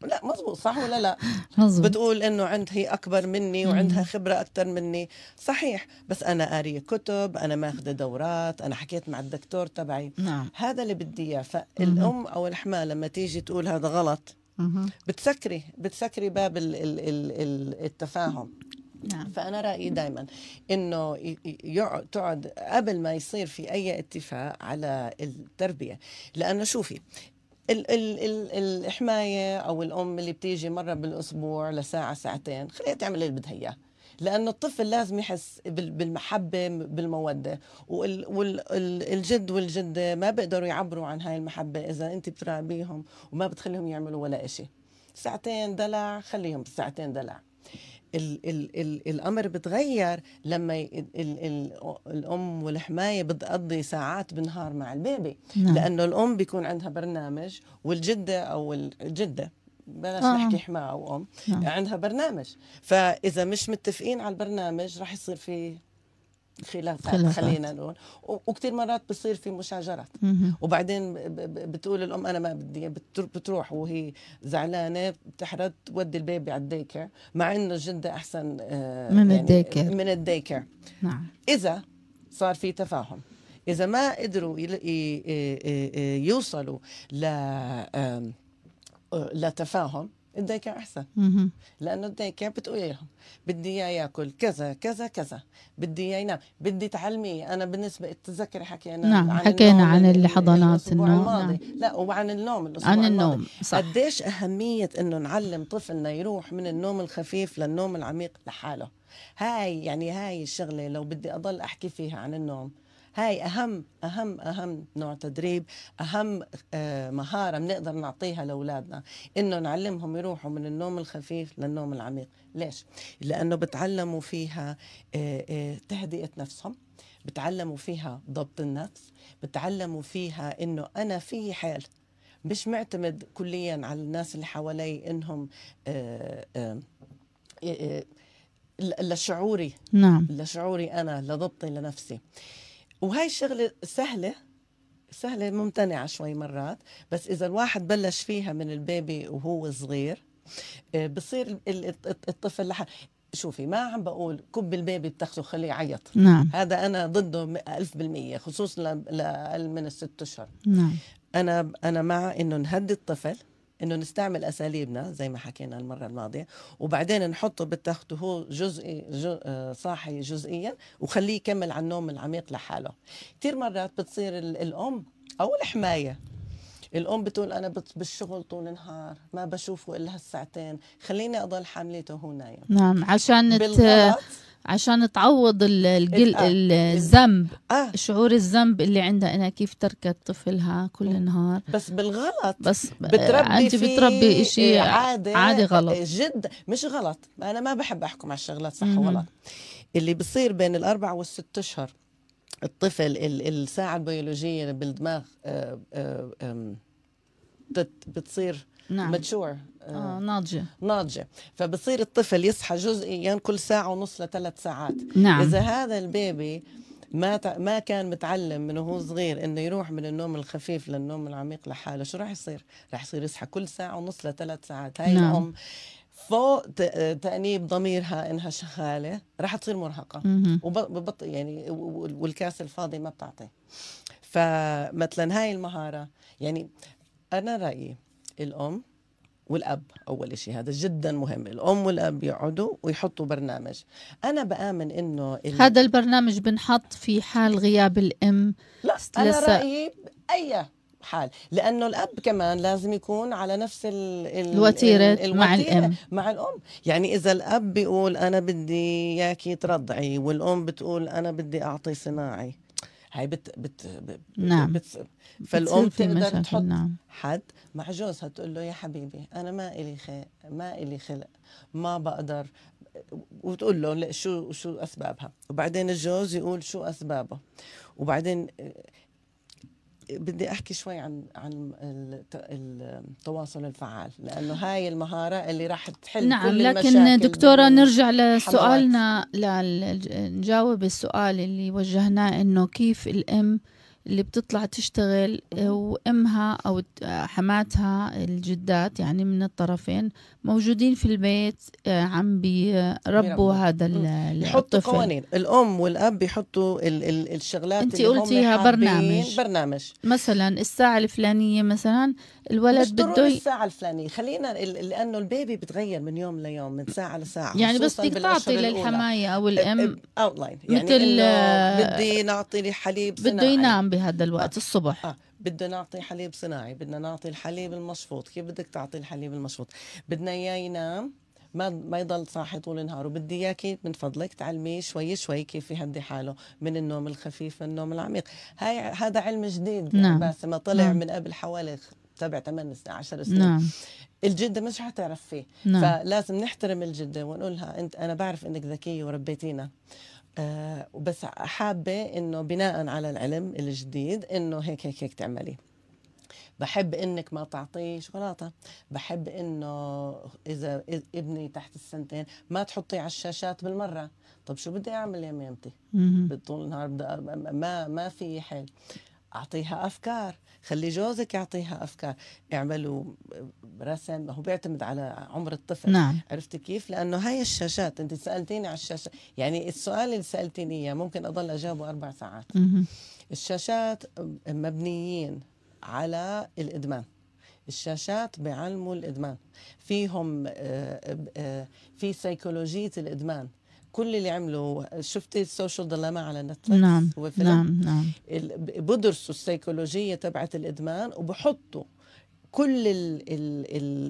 لا مزبوط صح ولا لا مزبوط. بتقول انه عند هي اكبر مني وعندها خبره اكثر مني صحيح بس انا قاريه كتب انا ماخذه دورات انا حكيت مع الدكتور تبعي نعم. هذا اللي بدي اياه فالام او الحماه لما تيجي تقول هذا غلط بتسكري بتسكري باب ال ال ال التفاهم نعم. فأنا رأيي دائما أنه تقعد قبل ما يصير في أي اتفاق على التربية لأنه شوفي ال ال ال الحمايه او الام اللي بتيجي مره بالاسبوع لساعه ساعتين خليها تعمل اللي بدها اياه لانه الطفل لازم يحس بالمحبة بالمودة والجد والجدة ما بيقدروا يعبروا عن هاي المحبة إذا أنت بترابيهم وما بتخليهم يعملوا ولا شيء ساعتين دلع خليهم ساعتين دلع ال ال ال الامر بتغير لما ال ال الام والحمايه بتقضي ساعات بالنهار مع البيبي نعم. لانه الام بيكون عندها برنامج والجده او الجده بلاش آه. نحكي حماه او ام نعم. عندها برنامج فاذا مش متفقين على البرنامج راح يصير في خلافات خلافات. خلينا نقول وكثير مرات بصير في مشاجرات وبعدين بتقول الام انا ما بدي بتروح وهي زعلانه بتحرض تودي البيبي على الديكر مع انه جده احسن آه، من يعني الديكر من الديكر نعم اذا صار في تفاهم اذا ما قدروا يوصلوا ل آه، لتفاهم كير احسن لانه كير بتقولي لهم بدي اياه ياكل كذا كذا كذا بدي اياه ينام بدي تعلميه انا بالنسبه تتذكري حكينا نعم عن حكينا عن الحضانات النوم الماضي. نعم. لا وعن النوم الاسبوع عن النوم الماضي. صح قديش اهميه انه نعلم طفلنا يروح من النوم الخفيف للنوم العميق لحاله هاي يعني هاي الشغله لو بدي اضل احكي فيها عن النوم هاي أهم أهم أهم نوع تدريب أهم آه، مهارة بنقدر نعطيها لأولادنا إنه نعلمهم يروحوا من النوم الخفيف للنوم العميق ليش؟ لأنه بتعلموا فيها آه، آه، تهدئة نفسهم بتعلموا فيها ضبط النفس بتعلموا فيها إنه أنا في حال مش معتمد كليا على الناس اللي حوالي إنهم لشعوري نعم لشعوري انا لضبطي لنفسي وهي الشغله سهله سهله ممتنعه شوي مرات بس اذا الواحد بلش فيها من البيبي وهو صغير آه، بصير الطفل لحال شوفي ما عم بقول كب البيبي بتاخده خليه يعيط نعم. هذا انا ضده ألف بالمية خصوصا لأقل من الست أشهر نعم. أنا أنا مع إنه نهدي الطفل انه نستعمل اساليبنا زي ما حكينا المره الماضيه وبعدين نحطه بالتخت وهو جزئي جو آه، صاحي جزئيا وخليه يكمل على النوم العميق لحاله كثير مرات بتصير الام او الحمايه الام بتقول انا بالشغل طول النهار ما بشوفه الا هالساعتين خليني اضل حاملته وهو نايم نعم عشان بالغلط عشان تعوض الجل الذنب آه. شعور الذنب اللي عندها انها كيف تركت طفلها كل النهار بس بالغلط بس بتربي انت بتربي شيء إيه، عادي عادي غلط إيه، جد مش غلط انا ما بحب احكم على الشغلات صح وغلط اللي بصير بين الاربع والست اشهر الطفل الساعه البيولوجيه بالدماغ آه، آه، بتصير نعم. ماتشور آه، آه. ناضجة ناضجة فبصير الطفل يصحى جزئيا كل ساعة ونص لثلاث ساعات نعم. إذا هذا البيبي ما ت... ما كان متعلم من وهو صغير انه يروح من النوم الخفيف للنوم العميق لحاله شو راح يصير راح يصير يصحى كل ساعه ونص لثلاث ساعات هاي نعم. الام فوق تأنيب ضميرها انها شغاله راح تصير مرهقه وببط يعني والكاس الفاضي ما بتعطي فمثلا هاي المهاره يعني انا رايي الام والاب اول شيء هذا جدا مهم الام والاب يقعدوا ويحطوا برنامج انا بامن انه ال... هذا البرنامج بنحط في حال غياب الام لا انا رايي اي حال لانه الاب كمان لازم يكون على نفس ال ال الوتيره, الوتيرة مع الام مع الام يعني اذا الاب بيقول انا بدي اياكي ترضعي والام بتقول انا بدي اعطي صناعي هي بت بت, بت نعم بت فالام تقدر تحط نعم. حد مع جوزها تقول له يا حبيبي انا ما الي خلق ما الي خلق ما بقدر وتقول له شو شو اسبابها وبعدين الجوز يقول شو اسبابه وبعدين بدي احكي شوي عن عن التواصل الفعال لانه هاي المهاره اللي راح تحل نعم كل لكن دكتوره نرجع لسؤالنا لنجاوب السؤال اللي وجهناه انه كيف الام آه اللي بتطلع تشتغل آه، وامها او آه، حماتها الجدات يعني من الطرفين موجودين في البيت آه، عم بيربوا هذا الطفل قوانين الام والاب بيحطوا ال ال الشغلات انت قلتيها برنامج برنامج مثلا الساعه الفلانيه مثلا الولد بده ي... الساعه الفلانيه خلينا لانه البيبي بتغير من يوم ليوم من ساعه لساعه يعني بس بدك تعطي للحمايه او الام اوت لاين يعني مثل بدي نعطي حليب بده ينام بهذا الوقت آه. الصبح آه. بده نعطي حليب صناعي بدنا نعطي الحليب المشفوط كيف بدك تعطي الحليب المشفوط بدنا اياه ينام ما ما يضل صاحي طول النهار وبدي اياكي من فضلك تعلميه شوي شوي كيف يهدي حاله من النوم الخفيف للنوم العميق هاي هذا علم جديد يعني نعم. ما طلع نعم. من قبل حوالي سبع ثمان سنين 10 سنين نعم. الجدة مش حتعرف فيه نعم. فلازم نحترم الجدة ونقول لها أنت أنا بعرف أنك ذكية وربيتينا آه، بس حابة إنه بناء على العلم الجديد إنه هيك هيك هيك تعملي بحب انك ما تعطيه شوكولاته بحب انه اذا ابني تحت السنتين ما تحطيه على الشاشات بالمره طب شو بدي اعمل يا ميمتي بطول النهار بدي ما ما في حل اعطيها افكار خلي جوزك يعطيها افكار اعملوا رسم هو بيعتمد على عمر الطفل نعم. عرفتي كيف لانه هاي الشاشات انت سالتيني على الشاشه يعني السؤال اللي سالتيني اياه ممكن اضل اجاوبه اربع ساعات مه. الشاشات مبنيين على الادمان الشاشات بيعلموا الادمان فيهم آه، آه، آه، في سيكولوجيه الادمان كل اللي عمله شفتي السوشيال دلاما على نتفلكس نعم هو فيلم نعم نعم بدرسوا السيكولوجيه تبعت الادمان وبحطوا كل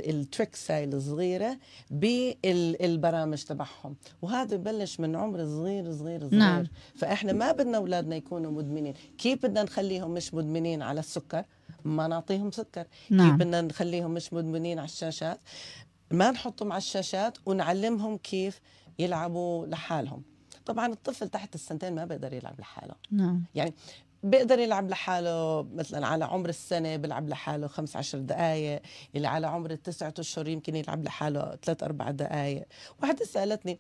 التريكس هاي الصغيره بالبرامج تبعهم وهذا ببلش من عمر صغير صغير صغير نعم. فاحنا ما بدنا اولادنا يكونوا مدمنين كيف بدنا نخليهم مش مدمنين على السكر ما نعطيهم سكر نعم. كيف بدنا نخليهم مش مدمنين على الشاشات ما نحطهم على الشاشات ونعلمهم كيف يلعبوا لحالهم طبعا الطفل تحت السنتين ما بيقدر يلعب لحاله نعم يعني بيقدر يلعب لحاله مثلا على عمر السنة بيلعب لحاله خمس عشر دقايق اللي على عمر التسعة أشهر يمكن يلعب لحاله ثلاث أربع دقايق واحدة سألتني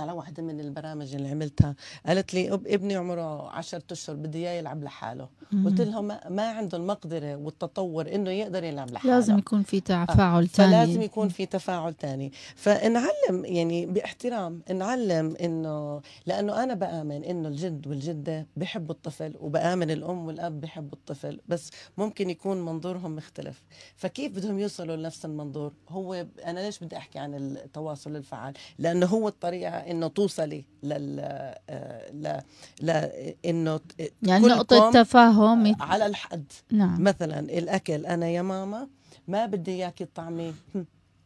على واحدة من البرامج اللي عملتها قالت لي ابني عمره 10 اشهر بدي اياه يلعب لحاله قلت لهم ما, ما عنده المقدره والتطور انه يقدر يلعب لحاله لازم يكون في آه، تفاعل ثاني فلازم يكون في تفاعل ثاني فنعلم يعني باحترام نعلم انه لانه انا بامن انه الجد والجده بحبوا الطفل وبامن الام والاب بحبوا الطفل بس ممكن يكون منظورهم مختلف فكيف بدهم يوصلوا لنفس المنظور هو انا ليش بدي احكي عن التواصل الفعال لانه هو الطريقه انه توصلي لل ل لانه يعني نقطه تفاهم على الحد نعم. مثلا الاكل انا يا ماما ما بدي اياكي تطعمي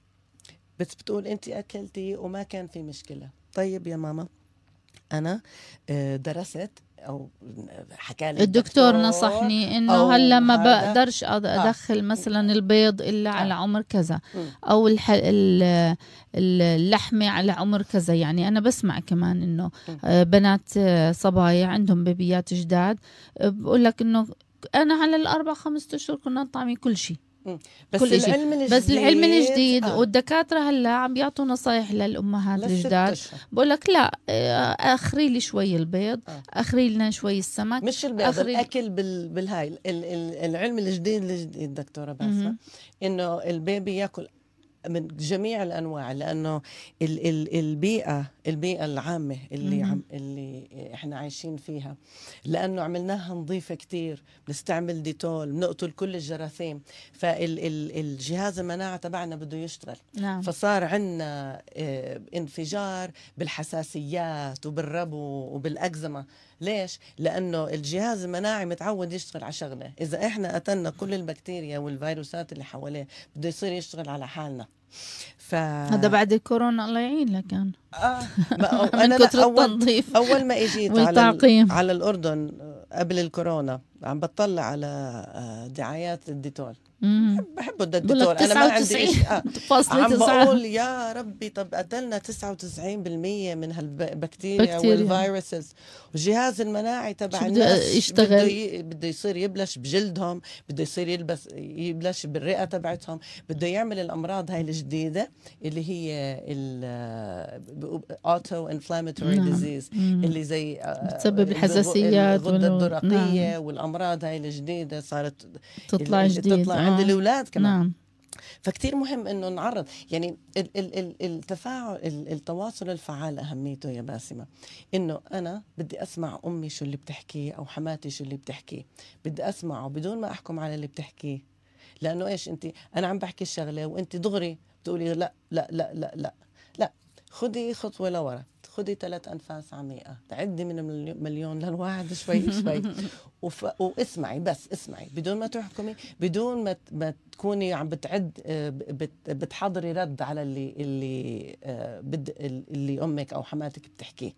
بس بتقول انت اكلتي وما كان في مشكله طيب يا ماما انا آه، درست او حكى لي الدكتور, نصحني انه هلا ما بقدرش آه. ادخل آه. مثلا البيض الا آه. على عمر كذا او الح... اللحمه على عمر كذا يعني انا بسمع كمان انه آه، بنات آه، صبايا عندهم بيبيات جداد بقول لك انه انا على الاربع خمس اشهر كنا نطعمي كل شيء بس كل العلم الجديد بس العلم الجديد آه. والدكاتره هلا عم بيعطوا نصايح للامهات الجداد بقول لك لا آه، اخري لي شوي البيض آه. اخري لنا شوي السمك مش البيض أخري الاكل بال... بالهاي العلم الجديد الجديد دكتوره باسمه انه البيبي ياكل من جميع الانواع لانه ال ال البيئه البيئه العامه اللي عم اللي احنا عايشين فيها لانه عملناها نظيفه كثير بنستعمل ديتول بنقتل كل الجراثيم فالجهاز المناعه تبعنا بده يشتغل نعم. فصار عندنا آه، انفجار بالحساسيات وبالربو وبالاكزيما ليش؟ لأنه الجهاز المناعي متعود يشتغل على شغلة إذا إحنا قتلنا كل البكتيريا والفيروسات اللي حواليه بده يصير يشتغل على حالنا ف... هذا بعد الكورونا الله يعين لك يعني. آه. انا آه. انا كتر أول, اول ما اجيت على على الاردن آه، قبل الكورونا عم بطلع على آه، دعايات الديتول بحب الدكتور انا ما عندي إيه. آه. عم بقول يا ربي طب قتلنا 99% من هالبكتيريا والفيروسز والجهاز المناعي تبع الناس بده, بده يصير يبلش بجلدهم بده يصير يلبس يبلش بالرئه تبعتهم بده يعمل الامراض هاي الجديده اللي هي الاوتو انفلاماتوري ديزيز اللي زي آه، بتسبب الحساسيات الغده نعم. الدرقيه نعم. والامراض هاي الجديده صارت تطلع جديد تطلع عند نعم. الاولاد كمان نعم. فكتير مهم انه نعرض يعني التفاعل التواصل الفعال اهميته يا باسمه انه انا بدي اسمع امي شو اللي بتحكيه او حماتي شو اللي بتحكيه بدي اسمعه بدون ما احكم على اللي بتحكيه لانه ايش انت انا عم بحكي الشغله وانت دغري بتقولي لا لا لا لا لا لا خدي خطوه لورا خذي ثلاث انفاس عميقه تعدي من مليون للواحد شوي شوي وف... واسمعي بس اسمعي بدون ما تحكمي بدون ما, ت... ما تكوني عم بتعد آه، بت... بتحضري رد على اللي اللي آه، بد... اللي امك او حماتك بتحكيه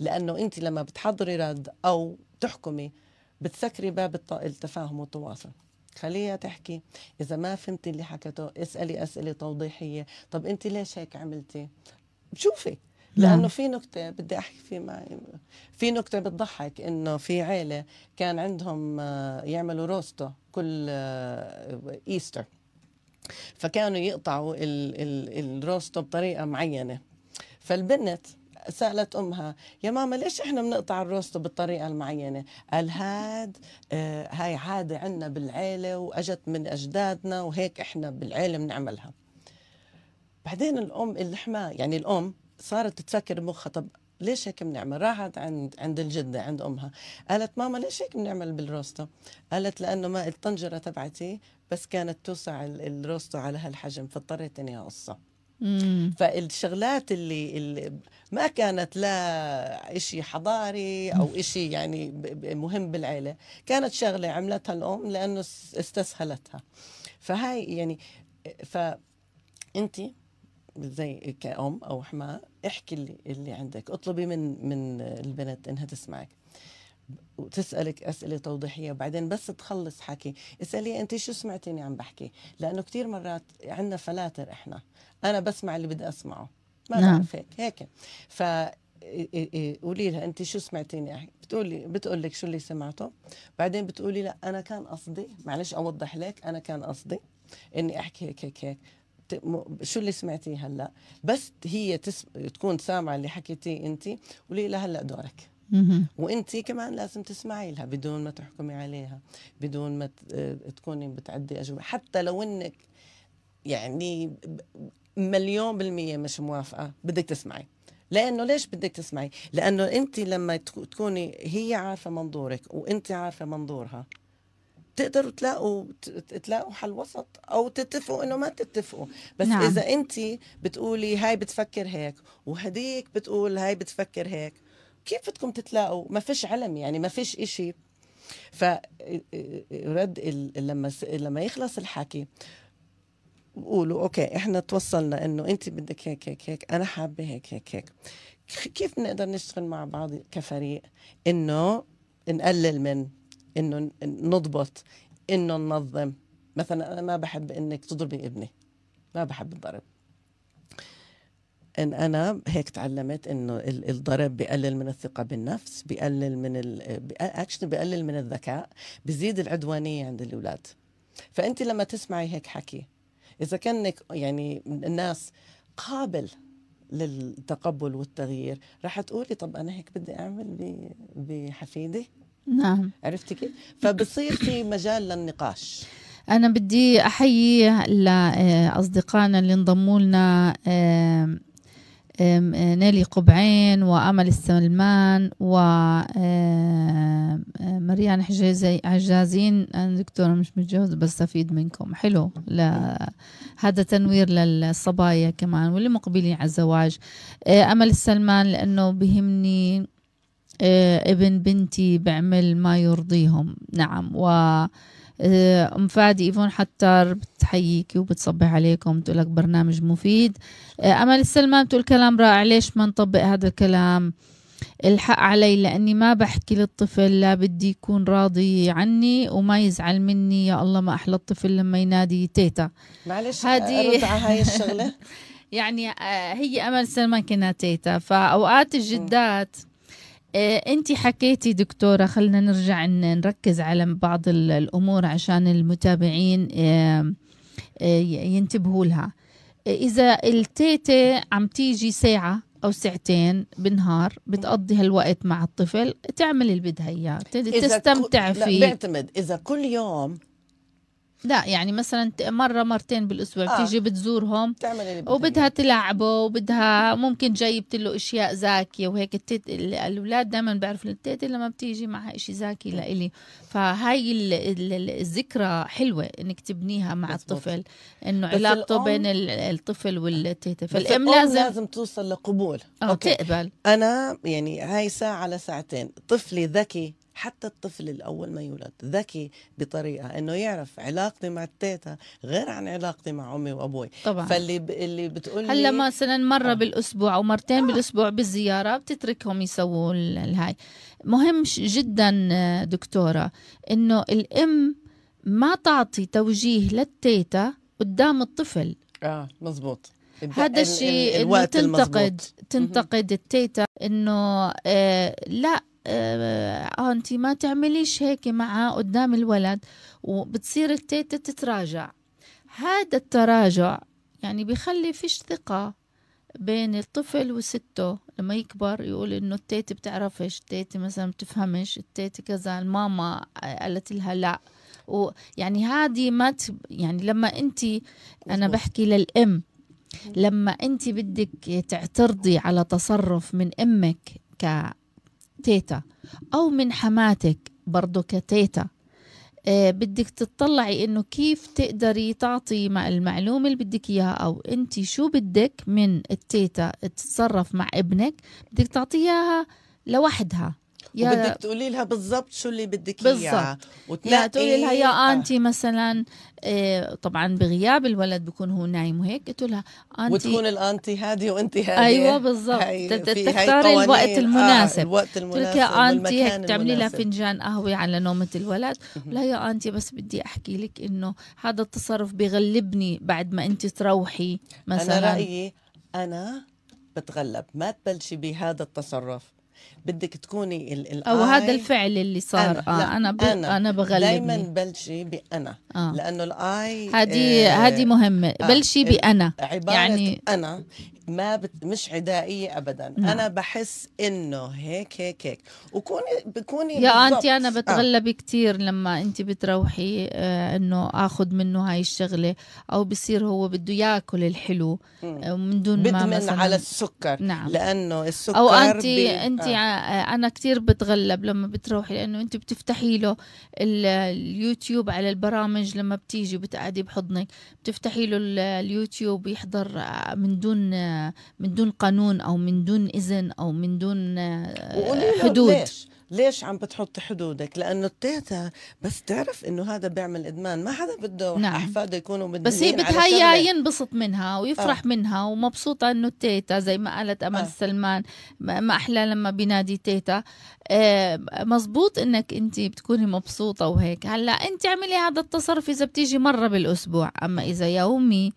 لانه انت لما بتحضري رد او تحكمي بتسكري باب الت... التفاهم والتواصل خليها تحكي اذا ما فهمتي اللي حكته اسالي اسئله توضيحيه طب انت ليش هيك عملتي شوفي لانه نعم. في نكته بدي احكي فيه معي في نكته بتضحك انه في عيله كان عندهم آه، يعملوا روستو كل ايستر آه، فكانوا يقطعوا الروستو بطريقه معينه فالبنت سألت أمها يا ماما ليش إحنا بنقطع الروستو بالطريقة المعينة قال هاد آه هاي عادة عندنا بالعيلة وأجت من أجدادنا وهيك إحنا بالعيلة بنعملها بعدين الأم اللحمه يعني الأم صارت تفكر بمخها طب ليش هيك بنعمل راحت عند عند الجده عند امها قالت ماما ليش هيك بنعمل بالروستو قالت لانه ما الطنجره تبعتي بس كانت توسع الروستو على هالحجم فاضطريت اني اقصها فالشغلات اللي, اللي ما كانت لا شيء حضاري أو شيء يعني مهم بالعيلة كانت شغلة عملتها الأم لأنه استسهلتها فهاي يعني ف انت زي كأم أو حما احكي اللي, اللي عندك اطلبي من من البنت إنها تسمعك وتسألك أسئلة توضيحية وبعدين بس تخلص حكي اسألي أنت شو سمعتيني عم بحكي لأنه كثير مرات عندنا فلاتر إحنا أنا بسمع اللي بدي أسمعه ما نعم. بعرف هيك هيك ف قولي لها انت شو سمعتيني بتقولي بتقول لك شو اللي سمعته بعدين بتقولي لا انا كان قصدي معلش اوضح لك انا كان قصدي اني احكي هيك هيك هيك شو اللي سمعتيه هلا بس هي تس... تكون سامعه اللي حكيتيه انت ولي لها هلا دورك وانت كمان لازم تسمعي لها بدون ما تحكمي عليها بدون ما تكوني بتعدي اجوبه حتى لو انك يعني مليون بالمية مش موافقة بدك تسمعي لأنه ليش بدك تسمعي لأنه أنت لما تكوني هي عارفة منظورك وأنت عارفة منظورها تقدروا تلاقوا تلاقوا حل وسط او تتفقوا انه ما تتفقوا بس نعم. اذا انت بتقولي هاي بتفكر هيك وهديك بتقول هاي بتفكر هيك كيف بدكم تتلاقوا ما فيش علم يعني ما فيش إشي فرد آه، آه، آه، لما لما يخلص الحكي بقولوا اوكي احنا توصلنا انه انت بدك هيك هيك هيك انا حابه هيك هيك هيك كيف بنقدر نشتغل مع بعض كفريق انه نقلل من انه نضبط انه ننظم مثلا انا ما بحب انك تضربي ابني ما بحب الضرب ان انا هيك تعلمت انه الضرب بقلل من الثقه بالنفس بقلل من اكشن بقلل من الذكاء بزيد العدوانيه عند الاولاد فانت لما تسمعي هيك حكي اذا كانك يعني الناس قابل للتقبل والتغيير راح تقولي طب انا هيك بدي اعمل بحفيدي نعم عرفتي كيف؟ فبصير في مجال للنقاش أنا بدي أحيي لأصدقائنا آه، اللي انضموا لنا آه، نيلي قبعين وأمل السلمان ومريان حجازي عجازين أنا دكتورة مش متجوزة بستفيد منكم حلو لا هذا تنوير للصبايا كمان واللي مقبلين على الزواج آه، أمل السلمان لأنه بهمني آه، ابن بنتي بعمل ما يرضيهم نعم و آه، ام فادي ايفون حتى بتحييكي وبتصبح عليكم بتقول لك برنامج مفيد آه، امل السلمان بتقول كلام رائع ليش ما نطبق هذا الكلام الحق علي لاني ما بحكي للطفل لا بدي يكون راضي عني وما يزعل مني يا الله ما احلى الطفل لما ينادي تيتا معلش هادي على هاي الشغله يعني هي امل سلمان كانها تيتا فاوقات الجدات م. إيه، انت حكيتي دكتوره خلينا نرجع نركز على بعض الامور عشان المتابعين إيه، إيه، ينتبهوا لها اذا التيته عم تيجي ساعه او ساعتين بالنهار بتقضي هالوقت مع الطفل تعمل اللي بدها اياه تستمتع فيه بيعتمد اذا كل يوم لا يعني مثلا مره مرتين بالاسبوع آه. بتيجي بتزورهم بتعمل اللي بدها وبدها تلعبه وبدها ممكن جايبت له اشياء زاكيه وهيك التيت الاولاد دائما بيعرفوا التيت لما بتيجي معها شيء زاكي لإلي فهاي الذكرى حلوه انك تبنيها مع بزبط. الطفل انه علاقته بين الطفل والتيت فالام لازم لازم توصل لقبول أو آه، أوكي. تقبل انا يعني هاي ساعه لساعتين طفلي ذكي حتى الطفل الأول ما يولد ذكي بطريقة أنه يعرف علاقتي مع التيتا غير عن علاقتي مع أمي وأبوي طبعا فاللي ب... اللي بتقول هلا مثلا مرة آه. بالأسبوع أو مرتين آه. بالأسبوع بالزيارة بتتركهم يسووا الهاي مهم جدا دكتورة أنه الأم ما تعطي توجيه للتيتا قدام الطفل اه مزبوط هذا الشيء انه تنتقد المزبوط. تنتقد التيتا انه آه لا اه انت ما تعمليش هيك معاه قدام الولد وبتصير التيتا تتراجع هذا التراجع يعني بيخلي فيش ثقة بين الطفل وسته لما يكبر يقول انه التيتة بتعرفش التيتة مثلا بتفهمش التيتة كذا الماما قالت لها لا ويعني هذه ما يعني لما انت انا بحكي للام لما انت بدك تعترضي على تصرف من امك ك تيتا أو من حماتك برضو كتيتا آه، بدك تطلعي انه كيف تقدري تعطي مع المعلومه اللي بدك اياها او انت شو بدك من التيتا تتصرف مع ابنك بدك تعطيها لوحدها يا وبدك تقولي لها بالضبط شو اللي بدك اياه يا تقولي لها يا آه. انتي مثلا آه، طبعا بغياب الولد بكون هو نايم وهيك قلت لها انتي وتكون الانتي هذه وانتي هذه ايوه بالضبط تختاري الوقت آه، المناسب آه الوقت المناسب قلت يا انتي هيك تعملي لها فنجان قهوه على نومه الولد لا يا انتي بس بدي احكي لك انه هذا التصرف بغلبني بعد ما انت تروحي مثلا انا رايي انا بتغلب ما تبلشي بهذا التصرف بدك تكوني ال او هذا الفعل اللي صار انا آه. انا, أنا, أنا بغلب دائما بلشي بانا آه. لانه الاي هذه آه هذه مهمه آه. بلشي بانا عبارة يعني انا ما بت... مش عدائيه ابدا نعم. انا بحس انه هيك هيك هيك وكوني بكوني يا انتي انا بتغلبي آه. كثير لما انت بتروحي آه انه اخذ منه هاي الشغله او بصير هو بده ياكل الحلو آه من دون ما بدمن على السكر نعم. لانه السكر او انت بي... انت آه. آه، انا كثير بتغلب لما بتروحي لانه انت بتفتحي له اليوتيوب على البرامج لما بتيجي وبتقعدي بحضنك بتفتحي له اليوتيوب يحضر آه، من دون آه، من دون قانون او من دون اذن او من دون حدود ليش؟ ليش عم بتحط حدودك لانه التيتا بس تعرف انه هذا بيعمل ادمان ما حدا بده نعم. احفاده يكونوا مدمنين بس هي بدها ينبسط منها ويفرح آه. منها ومبسوطه انه التيتا زي ما قالت امل آه. سلمان ما احلى لما بينادي تيتا آه مزبوط انك انت بتكوني مبسوطه وهيك هلا انت اعملي هذا التصرف اذا بتيجي مره بالاسبوع اما اذا يومي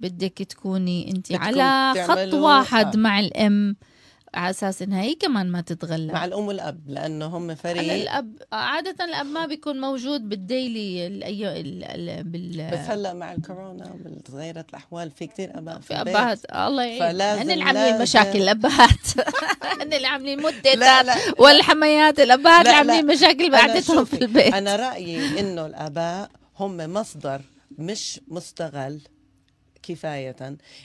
بدك تكوني انت على خط واحد آه. مع الام على اساس انها هي كمان ما تتغلب مع الام والاب لانه هم فريق الاب عاده الاب ما بيكون موجود بالديلي الأي... ال... ال... بال... بس هلا مع الكورونا وتغيرت الاحوال في كثير اباء في, في ابهات الله يعين هن اللي عاملين مشاكل الابهات هن اللي عاملين مدتات والحميات الابهات اللي عاملين مشاكل بعدتهم في البيت انا رايي انه الاباء هم مصدر مش مستغل كفاية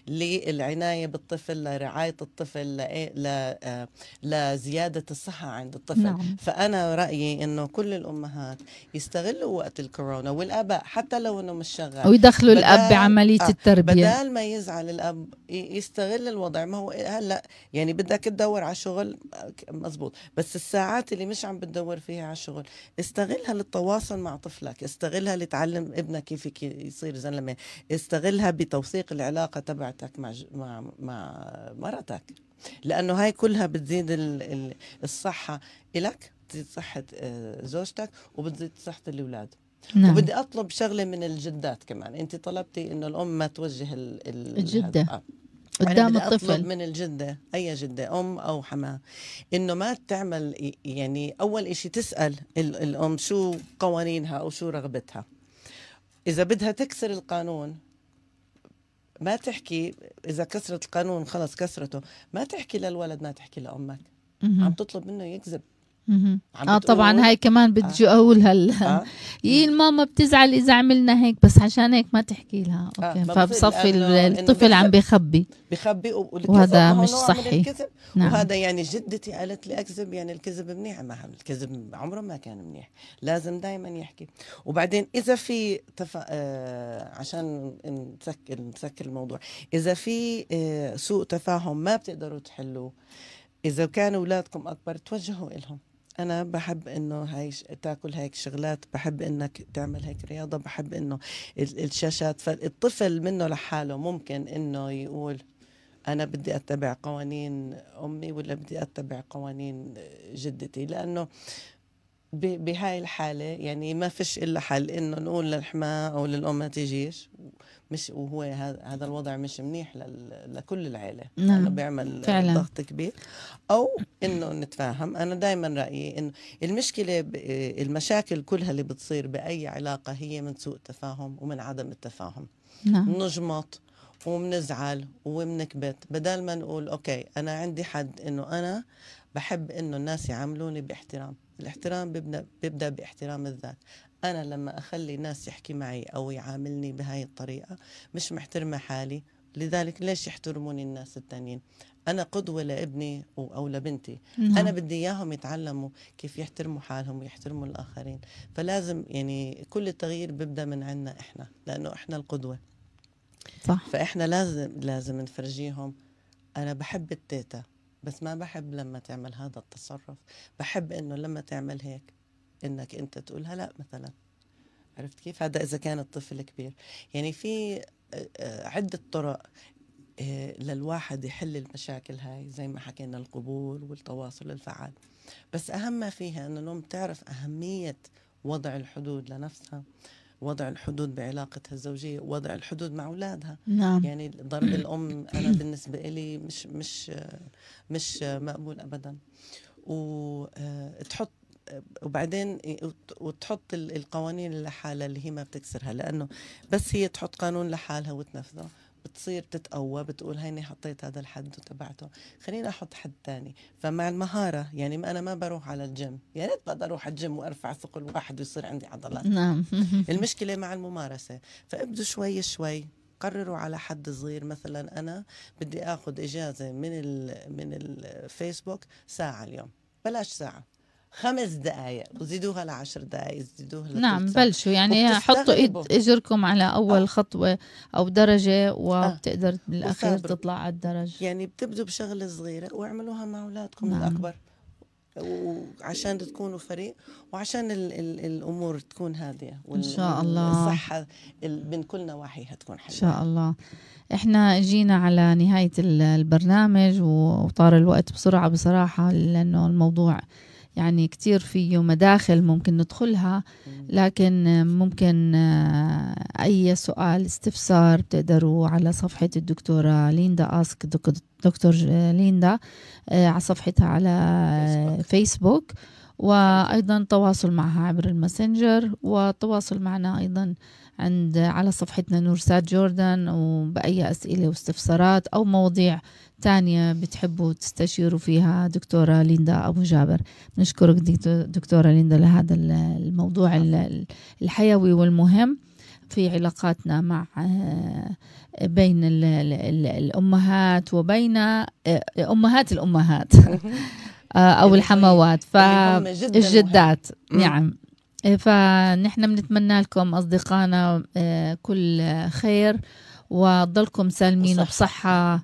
للعناية بالطفل لرعاية الطفل إيه، آه، لزيادة الصحة عند الطفل نعم. فأنا رأيي أنه كل الأمهات يستغلوا وقت الكورونا والآباء حتى لو أنه مش شغال ويدخلوا الأب بعملية آه التربية بدال ما يزعل الأب يستغل الوضع ما هو هلا يعني بدك تدور على شغل آه، مزبوط بس الساعات اللي مش عم بتدور فيها على شغل استغلها للتواصل مع طفلك استغلها لتعلم ابنك كيف يصير زلمة استغلها بتو توثيق العلاقه تبعتك مع مع مع مرتك لانه هاي كلها بتزيد الصحه الك بتزيد صحه آه، زوجتك وبتزيد صحه الاولاد نعم. وبدي اطلب شغله من الجدات كمان انت طلبتي انه الام ما توجه ال الجده آه. قدام الطفل من الجدة أي جدة أم أو حما إنه ما تعمل يعني أول إشي تسأل الأم شو قوانينها أو شو رغبتها إذا بدها تكسر القانون ما تحكي اذا كسرت القانون خلص كسرته ما تحكي للولد ما تحكي لامك عم تطلب منه يكذب اه طبعا هاي كمان بدي اقولها هلا آه. آه. إيه الماما بتزعل اذا عملنا هيك بس عشان هيك ما تحكي لها آه، اوكي آه. فبصفي الطفل عم بخبي بخبي وهذا مش صحي نعم. وهذا يعني جدتي قالت لي اكذب يعني الكذب منيح ما الكذب عمره ما كان منيح لازم دائما يحكي وبعدين اذا في تف... آه عشان نسكر نسكر الموضوع اذا في آه سوء تفاهم ما بتقدروا تحلوه اذا كان اولادكم اكبر توجهوا لهم انا بحب انه هاي تاكل هيك شغلات بحب انك تعمل هيك رياضه بحب انه الشاشات فالطفل منه لحاله ممكن انه يقول انا بدي اتبع قوانين امي ولا بدي اتبع قوانين جدتي لانه بهاي الحالة يعني ما فيش إلا حل إنه نقول للحماة أو للأم ما تجيش مش وهو هذا الوضع مش منيح لكل العائله نعم. لانه بيعمل فعلا. ضغط كبير او انه نتفاهم انا دائما رايي انه المشكله المشاكل كلها اللي بتصير باي علاقه هي من سوء تفاهم ومن عدم التفاهم نعم. نجمط وبنزعل وبنكبت بدل ما نقول اوكي انا عندي حد انه انا بحب انه الناس يعاملوني باحترام الاحترام بيبدا بيبدا باحترام الذات أنا لما أخلي ناس يحكي معي أو يعاملني بهاي الطريقة مش محترمة حالي لذلك ليش يحترموني الناس التانيين أنا قدوة لابني أو لبنتي نعم. أنا بدي إياهم يتعلموا كيف يحترموا حالهم ويحترموا الآخرين فلازم يعني كل التغيير بيبدأ من عنا إحنا لأنه إحنا القدوة صح. فإحنا لازم لازم نفرجيهم أنا بحب التيتا بس ما بحب لما تعمل هذا التصرف بحب إنه لما تعمل هيك انك انت تقولها لا مثلا عرفت كيف هذا اذا كان الطفل كبير يعني في عده طرق للواحد يحل المشاكل هاي زي ما حكينا القبول والتواصل الفعال بس أهم ما فيها انه الأم تعرف أهمية وضع الحدود لنفسها وضع الحدود بعلاقتها الزوجية وضع الحدود مع أولادها نعم. يعني ضرب الأم أنا بالنسبة إلي مش مش مش مقبول أبدا وتحط وبعدين وتحط القوانين لحالها اللي هي ما بتكسرها لانه بس هي تحط قانون لحالها وتنفذه بتصير تتقوى بتقول هيني حطيت هذا الحد وتبعته خليني احط حد ثاني فمع المهاره يعني انا ما بروح على الجيم يا يعني ريت بقدر اروح على الجيم وارفع ثقل واحد ويصير عندي عضلات نعم المشكله مع الممارسه فابدوا شوي شوي قرروا على حد صغير مثلا انا بدي اخذ اجازه من من الفيسبوك ساعه اليوم بلاش ساعه خمس دقائق وزيدوها لعشر دقائق زيدوها لتلت نعم بلشوا يعني حطوا ايد اجركم على اول آه. خطوه او درجه وبتقدر آه. بالاخير وصبر. تطلع على الدرج يعني بتبدوا بشغله صغيره واعملوها مع اولادكم نعم. الاكبر وعشان تكونوا فريق وعشان الـ الـ الامور تكون هادئه ان شاء الله الصحه من كل نواحيها تكون حلوه ان شاء الله احنا جينا على نهايه البرنامج وطار الوقت بسرعه بصراحه لانه الموضوع يعني كتير فيه مداخل ممكن ندخلها لكن ممكن آه، أي سؤال استفسار بتقدروا على صفحة الدكتورة ليندا أسك دكتور آه، ليندا آه، على صفحتها على فيسبوك, فيسبوك. وأيضا تواصل معها عبر الماسنجر وتواصل معنا أيضا عند على صفحتنا نورسات جوردن وبأي أسئلة واستفسارات أو مواضيع تانية بتحبوا تستشيروا فيها دكتورة ليندا أبو جابر نشكرك دكتورة ليندا لهذا الموضوع الحيوي والمهم في علاقاتنا مع بين الأمهات وبين أمهات الأمهات آه، او يعني الحموات يعني فالجدات نعم آه، فنحن بنتمنى لكم اصدقائنا آه، كل خير وضلكم سالمين وبصحة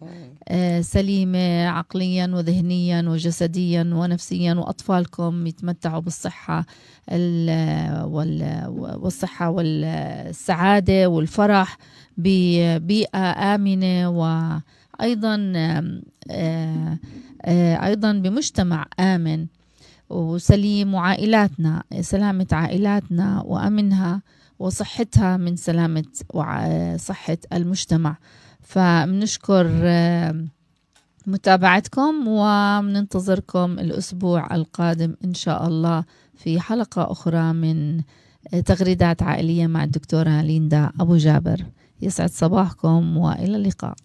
سليمة عقليا وذهنيا وجسديا ونفسيا وأطفالكم يتمتعوا بالصحة والصحة والسعادة والفرح ببيئة آمنة وأيضا آه، أيضا بمجتمع آمن وسليم وعائلاتنا سلامة عائلاتنا وأمنها وصحتها من سلامة وصحه آه، المجتمع فبنشكر آه، متابعتكم ومننتظركم الأسبوع القادم إن شاء الله في حلقة أخرى من تغريدات عائلية مع الدكتورة ليندا أبو جابر يسعد صباحكم وإلى اللقاء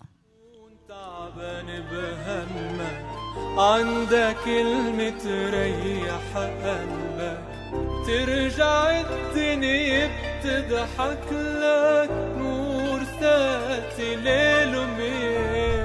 عندك كلمة تريح قلبك ترجع الدنيا بتضحك لك نور ساتي ليل وميل